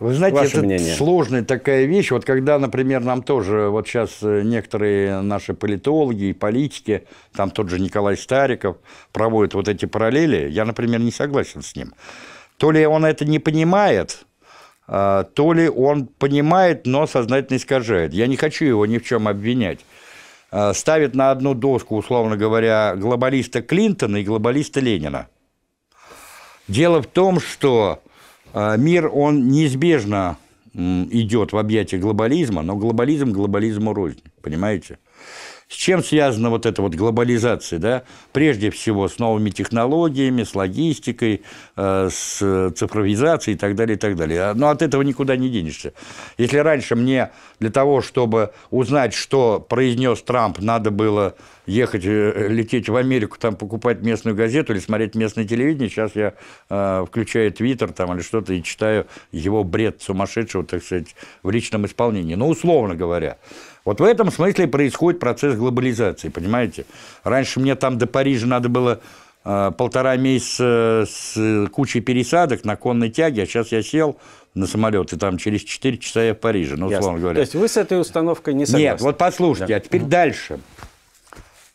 S2: Вы знаете, Ваше это мнение. сложная такая вещь. Вот когда, например, нам тоже, вот сейчас э, некоторые наши политологи и политики, там тот же Николай Стариков, проводят вот эти параллели, я, например, не согласен с ним. То ли он это не понимает, а, то ли он понимает, но сознательно искажает. Я не хочу его ни в чем обвинять. А, ставит на одну доску, условно говоря, глобалиста Клинтона и глобалиста Ленина. Дело в том, что а, мир, он неизбежно идет в объятия глобализма, но глобализм глобализму рознь, понимаете? С чем связана вот эта вот глобализация? Да? Прежде всего с новыми технологиями, с логистикой, э, с цифровизацией и так далее, и так далее. А, Но ну, от этого никуда не денешься. Если раньше мне для того, чтобы узнать, что произнес Трамп, надо было ехать, э, лететь в Америку, там покупать местную газету или смотреть местное телевидение, сейчас я э, включаю Твиттер там или что-то и читаю его бред сумасшедшего, так сказать, в личном исполнении. Ну, условно говоря. Вот в этом смысле происходит процесс глобализации, понимаете? Раньше мне там до Парижа надо было э, полтора месяца с кучей пересадок на конной тяге, а сейчас я сел на самолет, и там через 4 часа я в Париже, ну, условно говоря. То есть вы с этой установкой не согласны? Нет, вот послушайте, да. а теперь угу. дальше.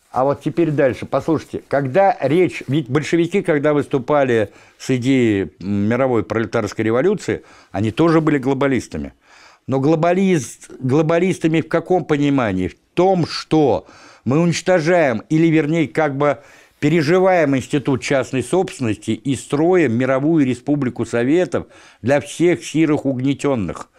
S2: А вот теперь дальше, послушайте, когда речь, ведь большевики, когда выступали с идеей мировой пролетарской революции, они тоже были глобалистами. Но глобалист, глобалистами в каком понимании? В том, что мы уничтожаем, или вернее, как бы переживаем институт частной собственности и строим мировую республику советов для всех сирых угнетенных.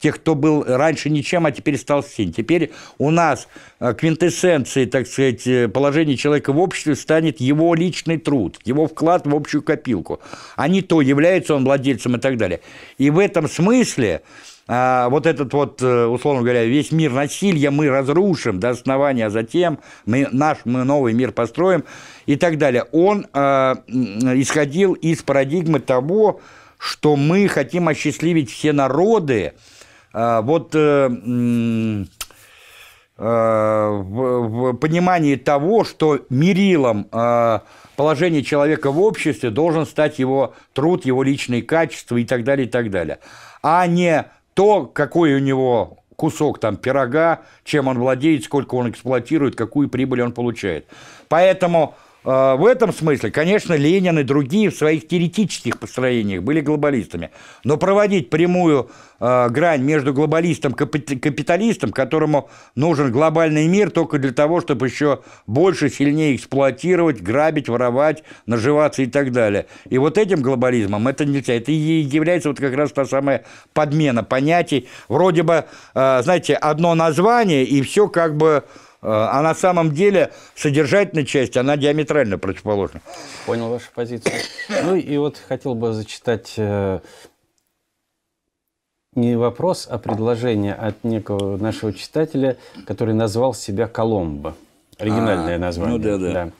S2: Тех, кто был раньше ничем, а теперь стал всем. Теперь у нас э, квинтэссенцией, так сказать, э, положение человека в обществе станет его личный труд, его вклад в общую копилку, а не то, является он владельцем и так далее. И в этом смысле а, вот этот вот, э, условно говоря, весь мир насилия мы разрушим до основания, а затем мы, наш мы новый мир построим и так далее. Он а, исходил из парадигмы того, что мы хотим осчастливить все народы. А, вот а, в, в понимании того, что мерилом а, положение человека в обществе должен стать его труд, его личные качества и так далее, и так далее. А не то, какой у него кусок там пирога, чем он владеет, сколько он эксплуатирует, какую прибыль он получает. Поэтому а, в этом смысле, конечно, Ленин и другие в своих теоретических построениях были глобалистами. Но проводить прямую а, грань между глобалистом и капиталистом, которому нужен глобальный мир только для того, чтобы еще больше, сильнее эксплуатировать, грабить, воровать, наживаться и так далее. И вот этим глобализмом это нельзя. Это и является вот как раз та самая подмена понятий. Вроде бы, а, знаете, одно название и все как бы а, а на самом деле содержательная часть, она диаметрально противоположна. Понял вашу позицию. Ну и вот хотел бы зачитать э,
S1: не вопрос, а предложение от некого нашего читателя, который назвал себя Коломбо. Оригинальное а, название. Ну да, да. да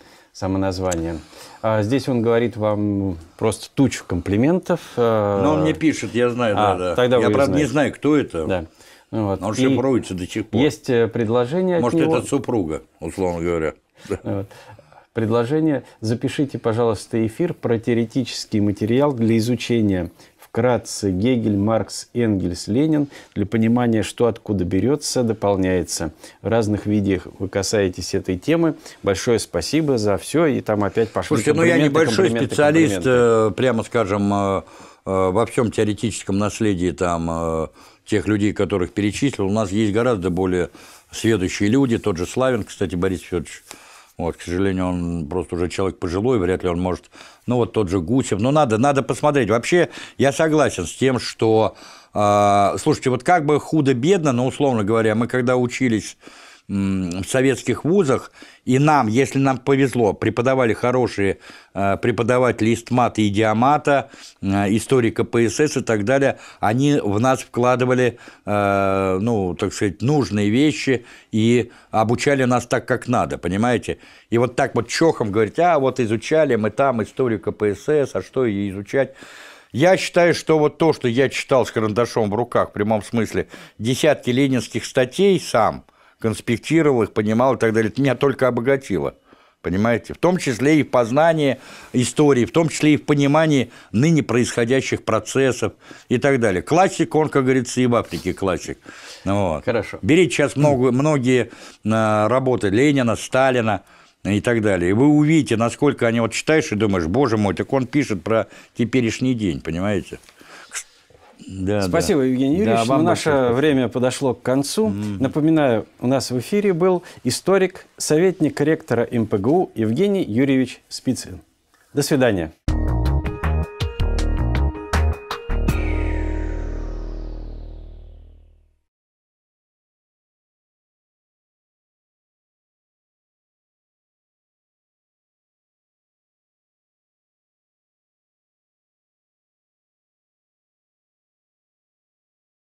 S1: название. А здесь он говорит вам просто тучу комплиментов. Э, Но он мне
S2: пишет, я знаю, а, да, да. Тогда я, правда, знаете. не
S1: знаю, кто это. Да. Вот. Он шифруется до сих пор. Есть э, предложение Может, от него. это супруга, условно говоря. Вот. Предложение «Запишите, пожалуйста, эфир про теоретический материал для изучения вкратце Гегель, Маркс, Энгельс, Ленин для понимания, что откуда берется, дополняется. В разных видеях вы касаетесь этой темы. Большое спасибо за все. И там опять пошли Слушайте, ну я небольшой специалист,
S2: э, прямо скажем, э, во всем теоретическом наследии там тех людей, которых перечислил, у нас есть гораздо более следующие люди. Тот же Славин, кстати, Борис Федорович, вот, к сожалению, он просто уже человек пожилой, вряд ли он может... Ну, вот тот же Гусев. Но надо, надо посмотреть. Вообще, я согласен с тем, что... Э, слушайте, вот как бы худо-бедно, но, условно говоря, мы когда учились в советских вузах, и нам, если нам повезло, преподавали хорошие э, преподаватели истмата и диамата, э, историка ПСС и так далее, они в нас вкладывали, э, ну, так сказать, нужные вещи и обучали нас так, как надо, понимаете? И вот так вот чохом говорить, а вот изучали мы там историка ПСС, а что ее изучать? Я считаю, что вот то, что я читал с карандашом в руках, в прямом смысле, десятки ленинских статей сам – конспектировал их, понимал и так далее. Это меня только обогатило. Понимаете? В том числе и в познании истории, в том числе и в понимании ныне происходящих процессов и так далее. Классик, он, как говорится, и в Африке классик. Вот. Хорошо. Берите сейчас много, многие а, работы Ленина, Сталина, и так далее. И вы увидите, насколько они вот читаешь и думаешь, боже мой, так он пишет про теперешний день, понимаете? Да, Спасибо, да. Евгений Юрьевич. Да, ну, наше спасибо.
S1: время подошло к концу. Mm. Напоминаю, у нас в эфире был историк, советник ректора МПГУ Евгений Юрьевич Спицын. До свидания.